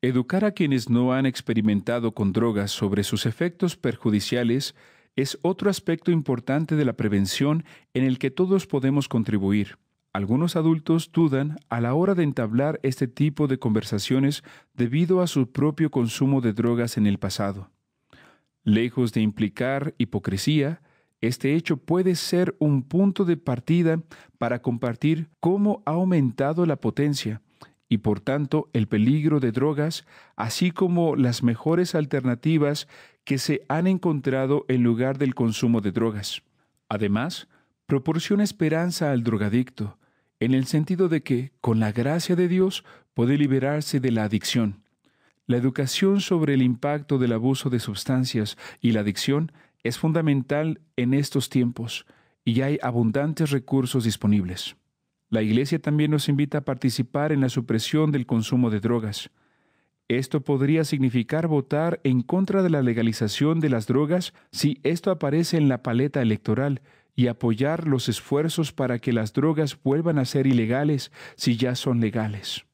Educar a quienes no han experimentado con drogas sobre sus efectos perjudiciales es otro aspecto importante de la prevención en el que todos podemos contribuir. Algunos adultos dudan a la hora de entablar este tipo de conversaciones debido a su propio consumo de drogas en el pasado. Lejos de implicar hipocresía, este hecho puede ser un punto de partida para compartir cómo ha aumentado la potencia y por tanto el peligro de drogas, así como las mejores alternativas que se han encontrado en lugar del consumo de drogas. Además, proporciona esperanza al drogadicto, en el sentido de que, con la gracia de Dios, puede liberarse de la adicción. La educación sobre el impacto del abuso de sustancias y la adicción es fundamental en estos tiempos y hay abundantes recursos disponibles. La Iglesia también nos invita a participar en la supresión del consumo de drogas. Esto podría significar votar en contra de la legalización de las drogas si esto aparece en la paleta electoral y apoyar los esfuerzos para que las drogas vuelvan a ser ilegales si ya son legales.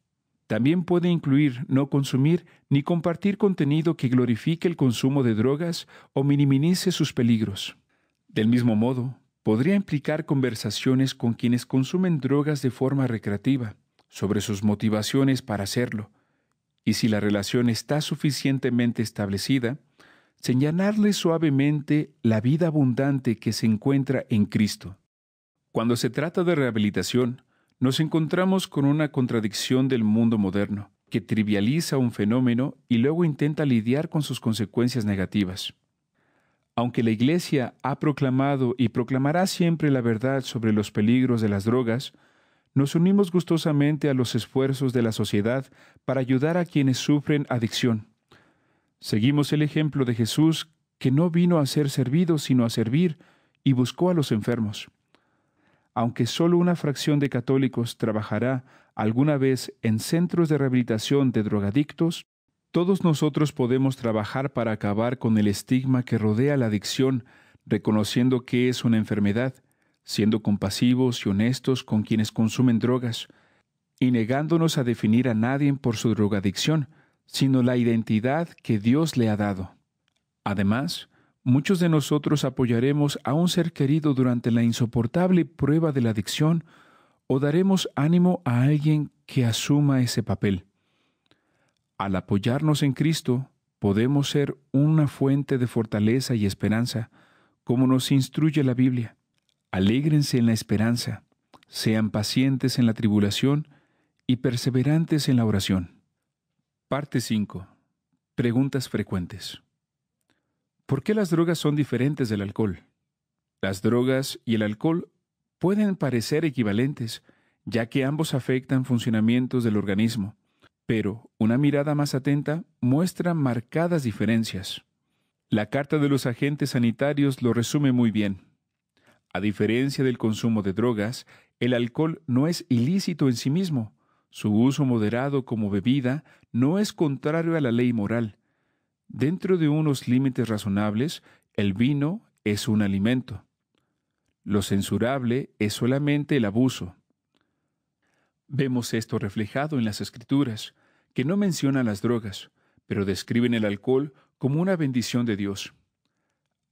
También puede incluir no consumir ni compartir contenido que glorifique el consumo de drogas o minimice sus peligros. Del mismo modo, podría implicar conversaciones con quienes consumen drogas de forma recreativa, sobre sus motivaciones para hacerlo, y si la relación está suficientemente establecida, señalarle suavemente la vida abundante que se encuentra en Cristo. Cuando se trata de rehabilitación, nos encontramos con una contradicción del mundo moderno, que trivializa un fenómeno y luego intenta lidiar con sus consecuencias negativas. Aunque la Iglesia ha proclamado y proclamará siempre la verdad sobre los peligros de las drogas, nos unimos gustosamente a los esfuerzos de la sociedad para ayudar a quienes sufren adicción. Seguimos el ejemplo de Jesús, que no vino a ser servido, sino a servir, y buscó a los enfermos. Aunque solo una fracción de católicos trabajará alguna vez en centros de rehabilitación de drogadictos, todos nosotros podemos trabajar para acabar con el estigma que rodea la adicción, reconociendo que es una enfermedad siendo compasivos y honestos con quienes consumen drogas, y negándonos a definir a nadie por su drogadicción, sino la identidad que Dios le ha dado. Además, muchos de nosotros apoyaremos a un ser querido durante la insoportable prueba de la adicción o daremos ánimo a alguien que asuma ese papel. Al apoyarnos en Cristo, podemos ser una fuente de fortaleza y esperanza, como nos instruye la Biblia. Alégrense en la esperanza, sean pacientes en la tribulación y perseverantes en la oración. Parte 5. Preguntas frecuentes. ¿Por qué las drogas son diferentes del alcohol? Las drogas y el alcohol pueden parecer equivalentes, ya que ambos afectan funcionamientos del organismo, pero una mirada más atenta muestra marcadas diferencias. La carta de los agentes sanitarios lo resume muy bien. A diferencia del consumo de drogas, el alcohol no es ilícito en sí mismo. Su uso moderado como bebida no es contrario a la ley moral. Dentro de unos límites razonables, el vino es un alimento. Lo censurable es solamente el abuso. Vemos esto reflejado en las escrituras, que no mencionan las drogas, pero describen el alcohol como una bendición de Dios.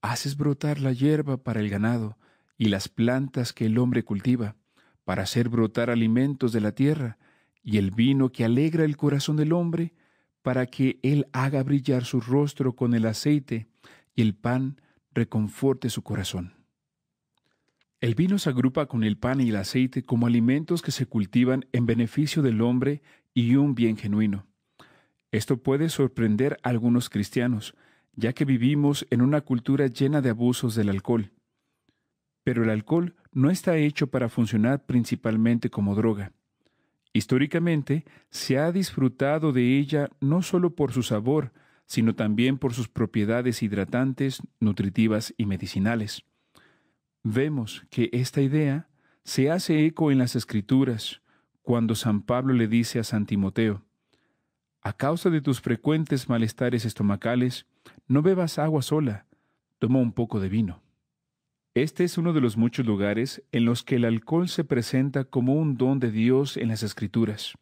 Haces brotar la hierba para el ganado, y las plantas que el hombre cultiva, para hacer brotar alimentos de la tierra, y el vino que alegra el corazón del hombre, para que él haga brillar su rostro con el aceite, y el pan reconforte su corazón. El vino se agrupa con el pan y el aceite como alimentos que se cultivan en beneficio del hombre y un bien genuino. Esto puede sorprender a algunos cristianos, ya que vivimos en una cultura llena de abusos del alcohol, pero el alcohol no está hecho para funcionar principalmente como droga. Históricamente, se ha disfrutado de ella no solo por su sabor, sino también por sus propiedades hidratantes, nutritivas y medicinales. Vemos que esta idea se hace eco en las Escrituras, cuando San Pablo le dice a San Timoteo, A causa de tus frecuentes malestares estomacales, no bebas agua sola, toma un poco de vino. Este es uno de los muchos lugares en los que el alcohol se presenta como un don de Dios en las Escrituras.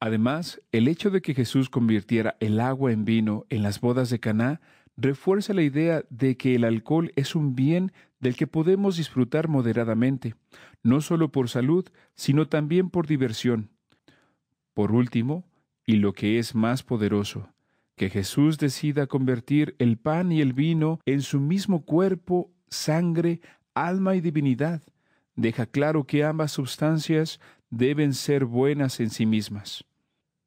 Además, el hecho de que Jesús convirtiera el agua en vino en las bodas de Caná refuerza la idea de que el alcohol es un bien del que podemos disfrutar moderadamente, no solo por salud, sino también por diversión. Por último, y lo que es más poderoso, que Jesús decida convertir el pan y el vino en su mismo cuerpo sangre, alma y divinidad, deja claro que ambas sustancias deben ser buenas en sí mismas.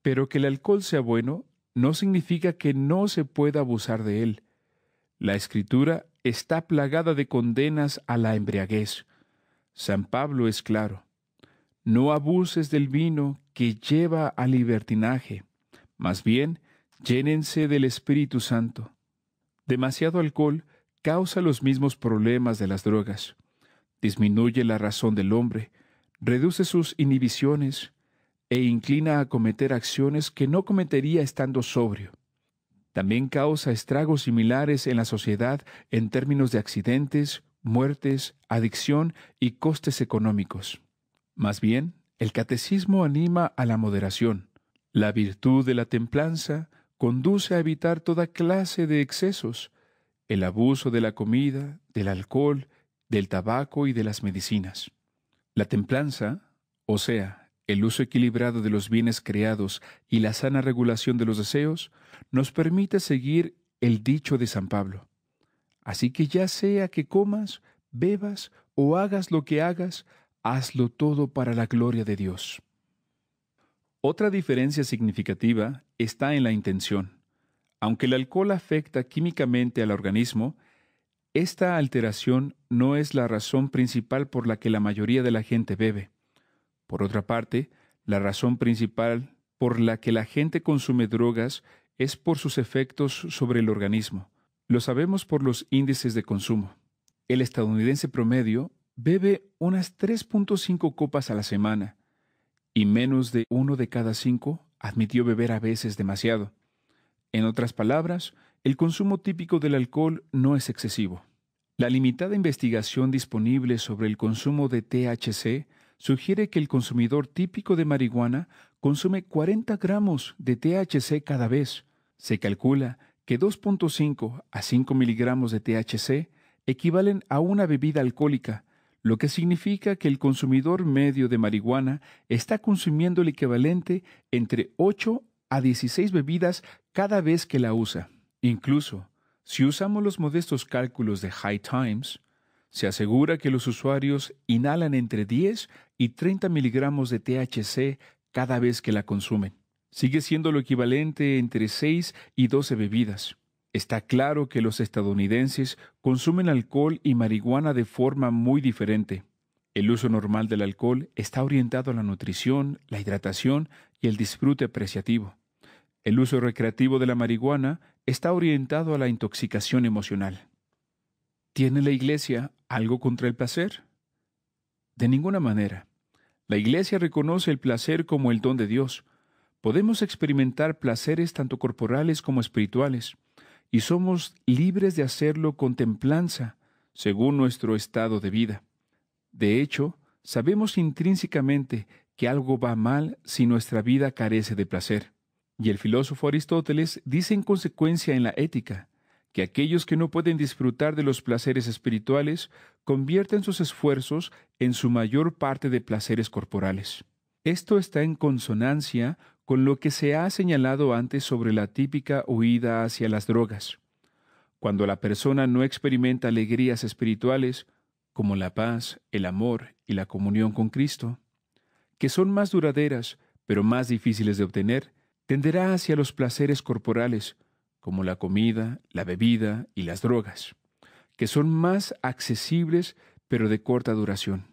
Pero que el alcohol sea bueno no significa que no se pueda abusar de él. La escritura está plagada de condenas a la embriaguez. San Pablo es claro. No abuses del vino que lleva al libertinaje. Más bien, llénense del Espíritu Santo. Demasiado alcohol causa los mismos problemas de las drogas. Disminuye la razón del hombre, reduce sus inhibiciones e inclina a cometer acciones que no cometería estando sobrio. También causa estragos similares en la sociedad en términos de accidentes, muertes, adicción y costes económicos. Más bien, el catecismo anima a la moderación. La virtud de la templanza conduce a evitar toda clase de excesos, el abuso de la comida, del alcohol, del tabaco y de las medicinas. La templanza, o sea, el uso equilibrado de los bienes creados y la sana regulación de los deseos, nos permite seguir el dicho de San Pablo. Así que ya sea que comas, bebas o hagas lo que hagas, hazlo todo para la gloria de Dios. Otra diferencia significativa está en la intención. Aunque el alcohol afecta químicamente al organismo, esta alteración no es la razón principal por la que la mayoría de la gente bebe. Por otra parte, la razón principal por la que la gente consume drogas es por sus efectos sobre el organismo. Lo sabemos por los índices de consumo. El estadounidense promedio bebe unas 3.5 copas a la semana y menos de uno de cada cinco admitió beber a veces demasiado. En otras palabras, el consumo típico del alcohol no es excesivo. La limitada investigación disponible sobre el consumo de THC sugiere que el consumidor típico de marihuana consume 40 gramos de THC cada vez. Se calcula que 2.5 a 5 miligramos de THC equivalen a una bebida alcohólica, lo que significa que el consumidor medio de marihuana está consumiendo el equivalente entre 8 a 16 bebidas cada vez que la usa. Incluso, si usamos los modestos cálculos de High Times, se asegura que los usuarios inhalan entre 10 y 30 miligramos de THC cada vez que la consumen. Sigue siendo lo equivalente entre 6 y 12 bebidas. Está claro que los estadounidenses consumen alcohol y marihuana de forma muy diferente. El uso normal del alcohol está orientado a la nutrición, la hidratación y el disfrute apreciativo. El uso recreativo de la marihuana está orientado a la intoxicación emocional. ¿Tiene la Iglesia algo contra el placer? De ninguna manera. La Iglesia reconoce el placer como el don de Dios. Podemos experimentar placeres tanto corporales como espirituales, y somos libres de hacerlo con templanza, según nuestro estado de vida. De hecho, sabemos intrínsecamente que algo va mal si nuestra vida carece de placer. Y el filósofo Aristóteles dice en consecuencia en la Ética que aquellos que no pueden disfrutar de los placeres espirituales convierten sus esfuerzos en su mayor parte de placeres corporales. Esto está en consonancia con lo que se ha señalado antes sobre la típica huida hacia las drogas. Cuando la persona no experimenta alegrías espirituales, como la paz, el amor y la comunión con Cristo, que son más duraderas pero más difíciles de obtener, tenderá hacia los placeres corporales, como la comida, la bebida y las drogas, que son más accesibles pero de corta duración.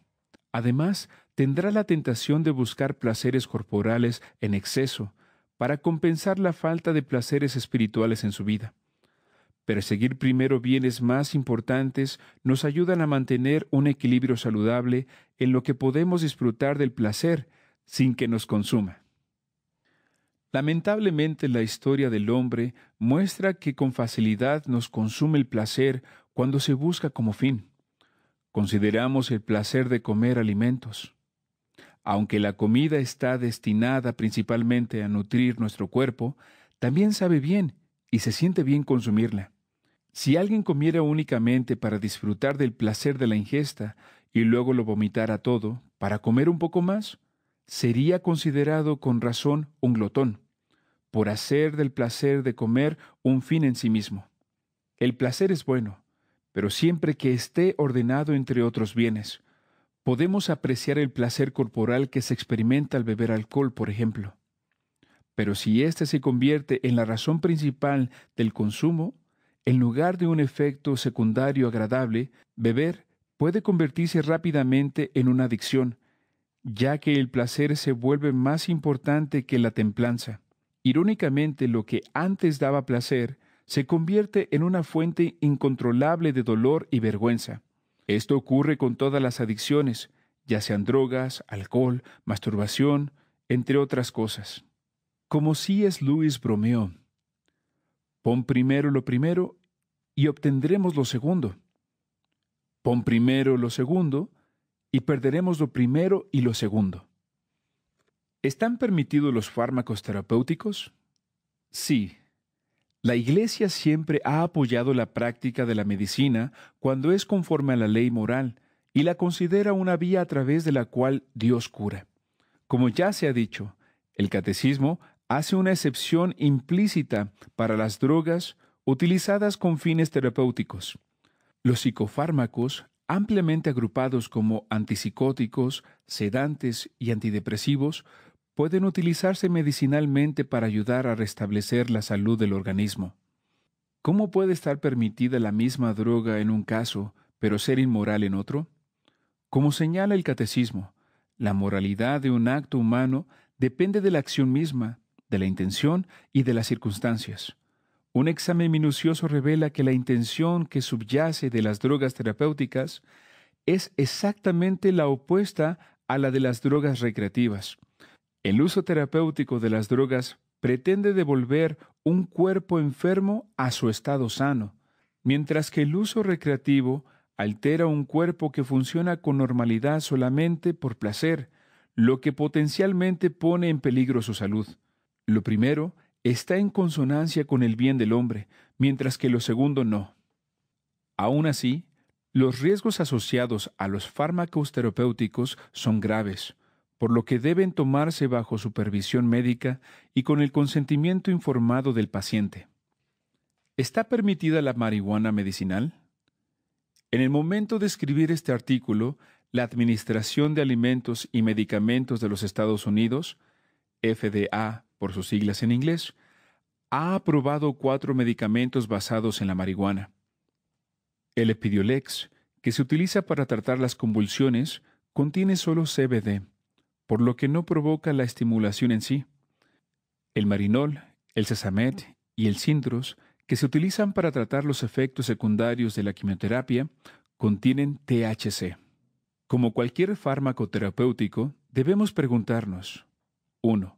Además, tendrá la tentación de buscar placeres corporales en exceso para compensar la falta de placeres espirituales en su vida. Perseguir primero bienes más importantes nos ayudan a mantener un equilibrio saludable en lo que podemos disfrutar del placer sin que nos consuma. Lamentablemente la historia del hombre muestra que con facilidad nos consume el placer cuando se busca como fin. Consideramos el placer de comer alimentos. Aunque la comida está destinada principalmente a nutrir nuestro cuerpo, también sabe bien y se siente bien consumirla. Si alguien comiera únicamente para disfrutar del placer de la ingesta y luego lo vomitara todo para comer un poco más, sería considerado con razón un glotón, por hacer del placer de comer un fin en sí mismo. El placer es bueno, pero siempre que esté ordenado entre otros bienes. Podemos apreciar el placer corporal que se experimenta al beber alcohol, por ejemplo. Pero si éste se convierte en la razón principal del consumo, en lugar de un efecto secundario agradable, beber puede convertirse rápidamente en una adicción ya que el placer se vuelve más importante que la templanza. Irónicamente, lo que antes daba placer se convierte en una fuente incontrolable de dolor y vergüenza. Esto ocurre con todas las adicciones, ya sean drogas, alcohol, masturbación, entre otras cosas. Como si es Luis bromeo pon primero lo primero y obtendremos lo segundo. Pon primero lo segundo y perderemos lo primero y lo segundo. ¿Están permitidos los fármacos terapéuticos? Sí. La Iglesia siempre ha apoyado la práctica de la medicina cuando es conforme a la ley moral y la considera una vía a través de la cual Dios cura. Como ya se ha dicho, el catecismo hace una excepción implícita para las drogas utilizadas con fines terapéuticos. Los psicofármacos ampliamente agrupados como antipsicóticos, sedantes y antidepresivos, pueden utilizarse medicinalmente para ayudar a restablecer la salud del organismo. ¿Cómo puede estar permitida la misma droga en un caso, pero ser inmoral en otro? Como señala el catecismo, la moralidad de un acto humano depende de la acción misma, de la intención y de las circunstancias. Un examen minucioso revela que la intención que subyace de las drogas terapéuticas es exactamente la opuesta a la de las drogas recreativas. El uso terapéutico de las drogas pretende devolver un cuerpo enfermo a su estado sano, mientras que el uso recreativo altera un cuerpo que funciona con normalidad solamente por placer, lo que potencialmente pone en peligro su salud. Lo primero está en consonancia con el bien del hombre, mientras que lo segundo no. Aún así, los riesgos asociados a los fármacos terapéuticos son graves, por lo que deben tomarse bajo supervisión médica y con el consentimiento informado del paciente. ¿Está permitida la marihuana medicinal? En el momento de escribir este artículo, la Administración de Alimentos y Medicamentos de los Estados Unidos, FDA, por sus siglas en inglés, ha aprobado cuatro medicamentos basados en la marihuana. El Epidiolex, que se utiliza para tratar las convulsiones, contiene solo CBD, por lo que no provoca la estimulación en sí. El Marinol, el Sesamet y el Sindros, que se utilizan para tratar los efectos secundarios de la quimioterapia, contienen THC. Como cualquier fármaco terapéutico, debemos preguntarnos 1.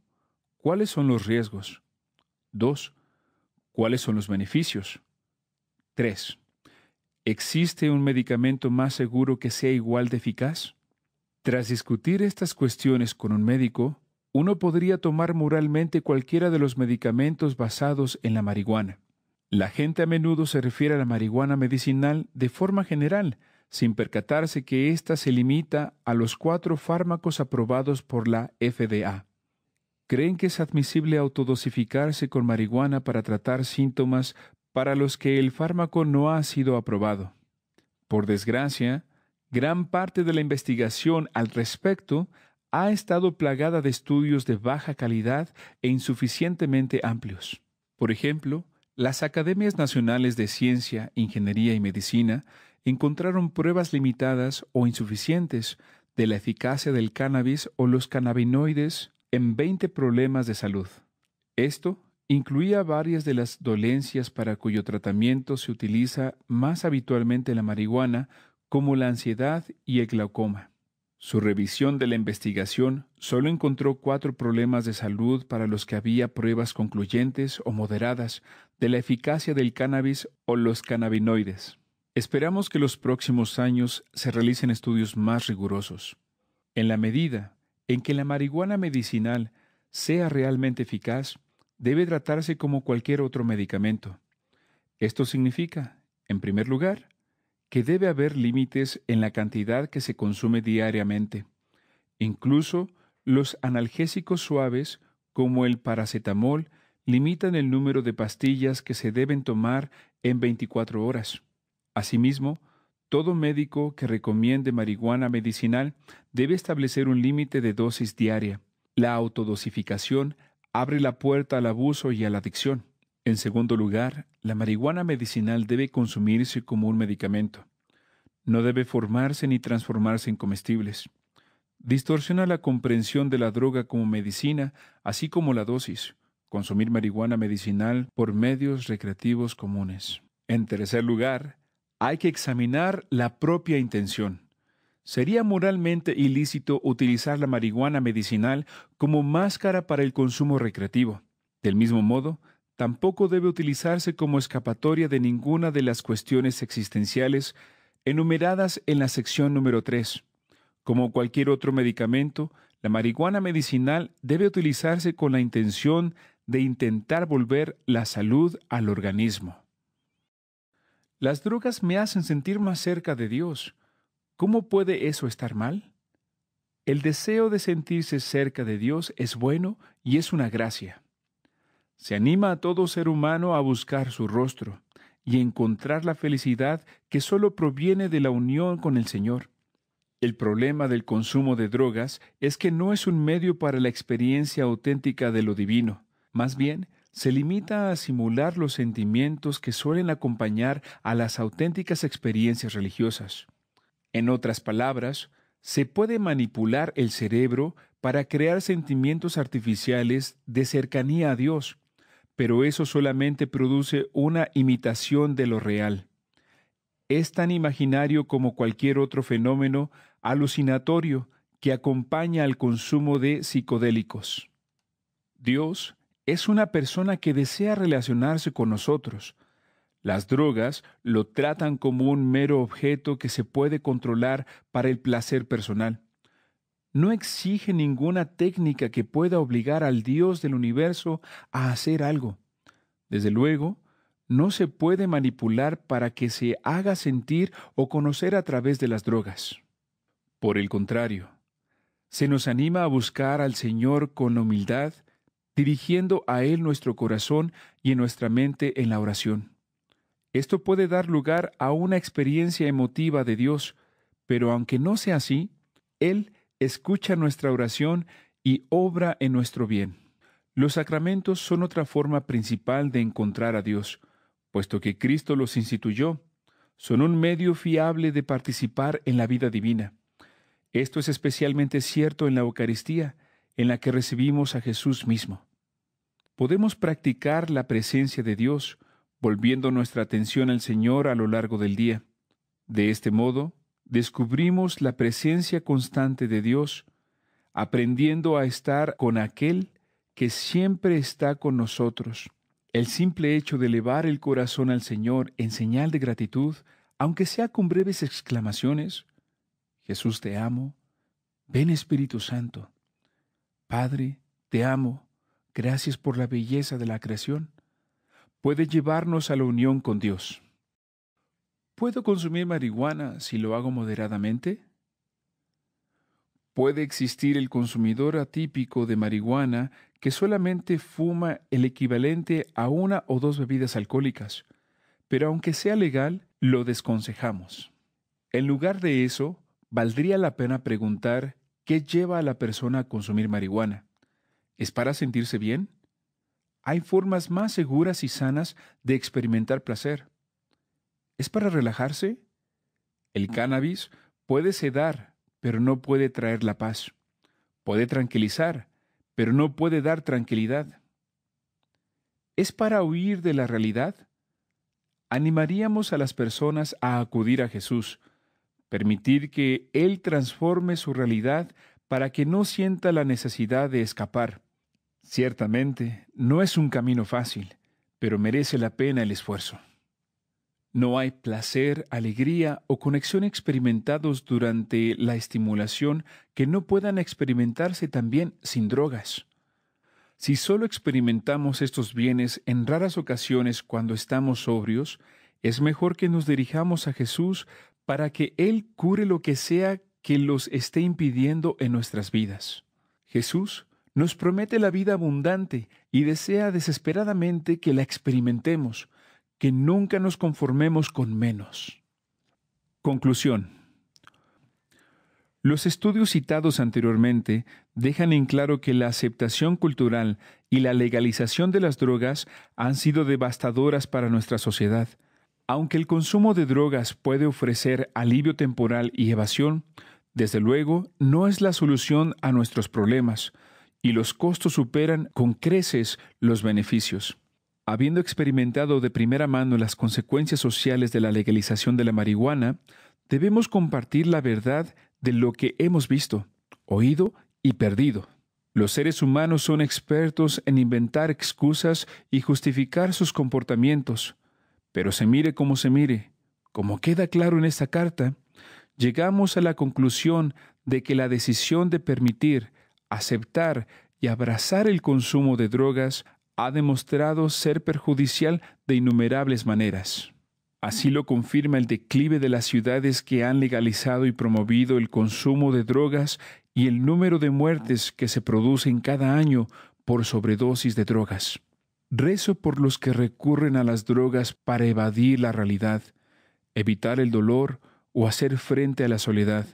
¿Cuáles son los riesgos? 2. ¿Cuáles son los beneficios? 3. ¿Existe un medicamento más seguro que sea igual de eficaz? Tras discutir estas cuestiones con un médico, uno podría tomar moralmente cualquiera de los medicamentos basados en la marihuana. La gente a menudo se refiere a la marihuana medicinal de forma general, sin percatarse que ésta se limita a los cuatro fármacos aprobados por la FDA creen que es admisible autodosificarse con marihuana para tratar síntomas para los que el fármaco no ha sido aprobado. Por desgracia, gran parte de la investigación al respecto ha estado plagada de estudios de baja calidad e insuficientemente amplios. Por ejemplo, las Academias Nacionales de Ciencia, Ingeniería y Medicina encontraron pruebas limitadas o insuficientes de la eficacia del cannabis o los cannabinoides en 20 problemas de salud. Esto incluía varias de las dolencias para cuyo tratamiento se utiliza más habitualmente la marihuana, como la ansiedad y el glaucoma. Su revisión de la investigación solo encontró cuatro problemas de salud para los que había pruebas concluyentes o moderadas de la eficacia del cannabis o los cannabinoides. Esperamos que los próximos años se realicen estudios más rigurosos. En la medida en que la marihuana medicinal sea realmente eficaz, debe tratarse como cualquier otro medicamento. Esto significa, en primer lugar, que debe haber límites en la cantidad que se consume diariamente. Incluso los analgésicos suaves, como el paracetamol, limitan el número de pastillas que se deben tomar en 24 horas. Asimismo, todo médico que recomiende marihuana medicinal debe establecer un límite de dosis diaria. La autodosificación abre la puerta al abuso y a la adicción. En segundo lugar, la marihuana medicinal debe consumirse como un medicamento. No debe formarse ni transformarse en comestibles. Distorsiona la comprensión de la droga como medicina, así como la dosis. Consumir marihuana medicinal por medios recreativos comunes. En tercer lugar, hay que examinar la propia intención. ¿Sería moralmente ilícito utilizar la marihuana medicinal como máscara para el consumo recreativo? Del mismo modo, tampoco debe utilizarse como escapatoria de ninguna de las cuestiones existenciales enumeradas en la sección número 3. Como cualquier otro medicamento, la marihuana medicinal debe utilizarse con la intención de intentar volver la salud al organismo. Las drogas me hacen sentir más cerca de Dios. ¿Cómo puede eso estar mal? El deseo de sentirse cerca de Dios es bueno y es una gracia. Se anima a todo ser humano a buscar su rostro y encontrar la felicidad que solo proviene de la unión con el Señor. El problema del consumo de drogas es que no es un medio para la experiencia auténtica de lo divino. Más bien, se limita a simular los sentimientos que suelen acompañar a las auténticas experiencias religiosas. En otras palabras, se puede manipular el cerebro para crear sentimientos artificiales de cercanía a Dios, pero eso solamente produce una imitación de lo real. Es tan imaginario como cualquier otro fenómeno alucinatorio que acompaña al consumo de psicodélicos. Dios es una persona que desea relacionarse con nosotros. Las drogas lo tratan como un mero objeto que se puede controlar para el placer personal. No exige ninguna técnica que pueda obligar al Dios del universo a hacer algo. Desde luego, no se puede manipular para que se haga sentir o conocer a través de las drogas. Por el contrario, se nos anima a buscar al Señor con humildad, dirigiendo a Él nuestro corazón y nuestra mente en la oración. Esto puede dar lugar a una experiencia emotiva de Dios, pero aunque no sea así, Él escucha nuestra oración y obra en nuestro bien. Los sacramentos son otra forma principal de encontrar a Dios, puesto que Cristo los instituyó. Son un medio fiable de participar en la vida divina. Esto es especialmente cierto en la Eucaristía, en la que recibimos a Jesús mismo. Podemos practicar la presencia de Dios, volviendo nuestra atención al Señor a lo largo del día. De este modo, descubrimos la presencia constante de Dios, aprendiendo a estar con aquel que siempre está con nosotros. El simple hecho de elevar el corazón al Señor en señal de gratitud, aunque sea con breves exclamaciones, Jesús te amo, ven Espíritu Santo, Padre, te amo, gracias por la belleza de la creación, puede llevarnos a la unión con Dios. ¿Puedo consumir marihuana si lo hago moderadamente? Puede existir el consumidor atípico de marihuana que solamente fuma el equivalente a una o dos bebidas alcohólicas, pero aunque sea legal, lo desconsejamos. En lugar de eso, valdría la pena preguntar ¿Qué lleva a la persona a consumir marihuana? ¿Es para sentirse bien? Hay formas más seguras y sanas de experimentar placer. ¿Es para relajarse? El mm. cannabis puede sedar, pero no puede traer la paz. Puede tranquilizar, pero no puede dar tranquilidad. ¿Es para huir de la realidad? Animaríamos a las personas a acudir a Jesús, permitir que Él transforme su realidad para que no sienta la necesidad de escapar. Ciertamente, no es un camino fácil, pero merece la pena el esfuerzo. No hay placer, alegría o conexión experimentados durante la estimulación que no puedan experimentarse también sin drogas. Si solo experimentamos estos bienes en raras ocasiones cuando estamos sobrios, es mejor que nos dirijamos a Jesús para que Él cure lo que sea que los esté impidiendo en nuestras vidas. Jesús nos promete la vida abundante y desea desesperadamente que la experimentemos, que nunca nos conformemos con menos. Conclusión. Los estudios citados anteriormente dejan en claro que la aceptación cultural y la legalización de las drogas han sido devastadoras para nuestra sociedad aunque el consumo de drogas puede ofrecer alivio temporal y evasión, desde luego no es la solución a nuestros problemas, y los costos superan con creces los beneficios. Habiendo experimentado de primera mano las consecuencias sociales de la legalización de la marihuana, debemos compartir la verdad de lo que hemos visto, oído y perdido. Los seres humanos son expertos en inventar excusas y justificar sus comportamientos, pero se mire como se mire, como queda claro en esta carta, llegamos a la conclusión de que la decisión de permitir, aceptar y abrazar el consumo de drogas ha demostrado ser perjudicial de innumerables maneras. Así lo confirma el declive de las ciudades que han legalizado y promovido el consumo de drogas y el número de muertes que se producen cada año por sobredosis de drogas. Rezo por los que recurren a las drogas para evadir la realidad, evitar el dolor o hacer frente a la soledad,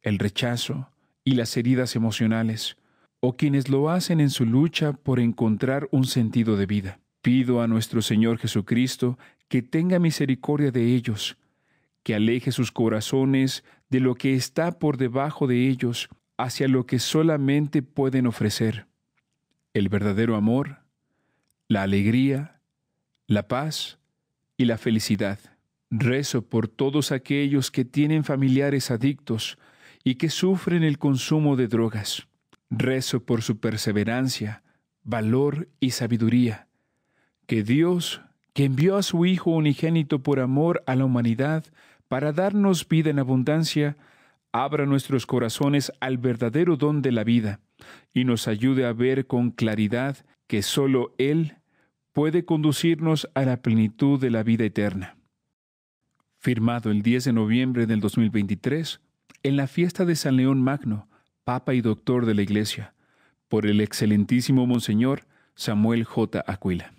el rechazo y las heridas emocionales, o quienes lo hacen en su lucha por encontrar un sentido de vida. Pido a nuestro Señor Jesucristo que tenga misericordia de ellos, que aleje sus corazones de lo que está por debajo de ellos hacia lo que solamente pueden ofrecer. El verdadero amor la alegría, la paz y la felicidad. Rezo por todos aquellos que tienen familiares adictos y que sufren el consumo de drogas. Rezo por su perseverancia, valor y sabiduría. Que Dios, que envió a su Hijo unigénito por amor a la humanidad, para darnos vida en abundancia, abra nuestros corazones al verdadero don de la vida y nos ayude a ver con claridad que sólo Él puede conducirnos a la plenitud de la vida eterna. Firmado el 10 de noviembre del 2023, en la fiesta de San León Magno, Papa y Doctor de la Iglesia, por el excelentísimo Monseñor Samuel J. Aquila.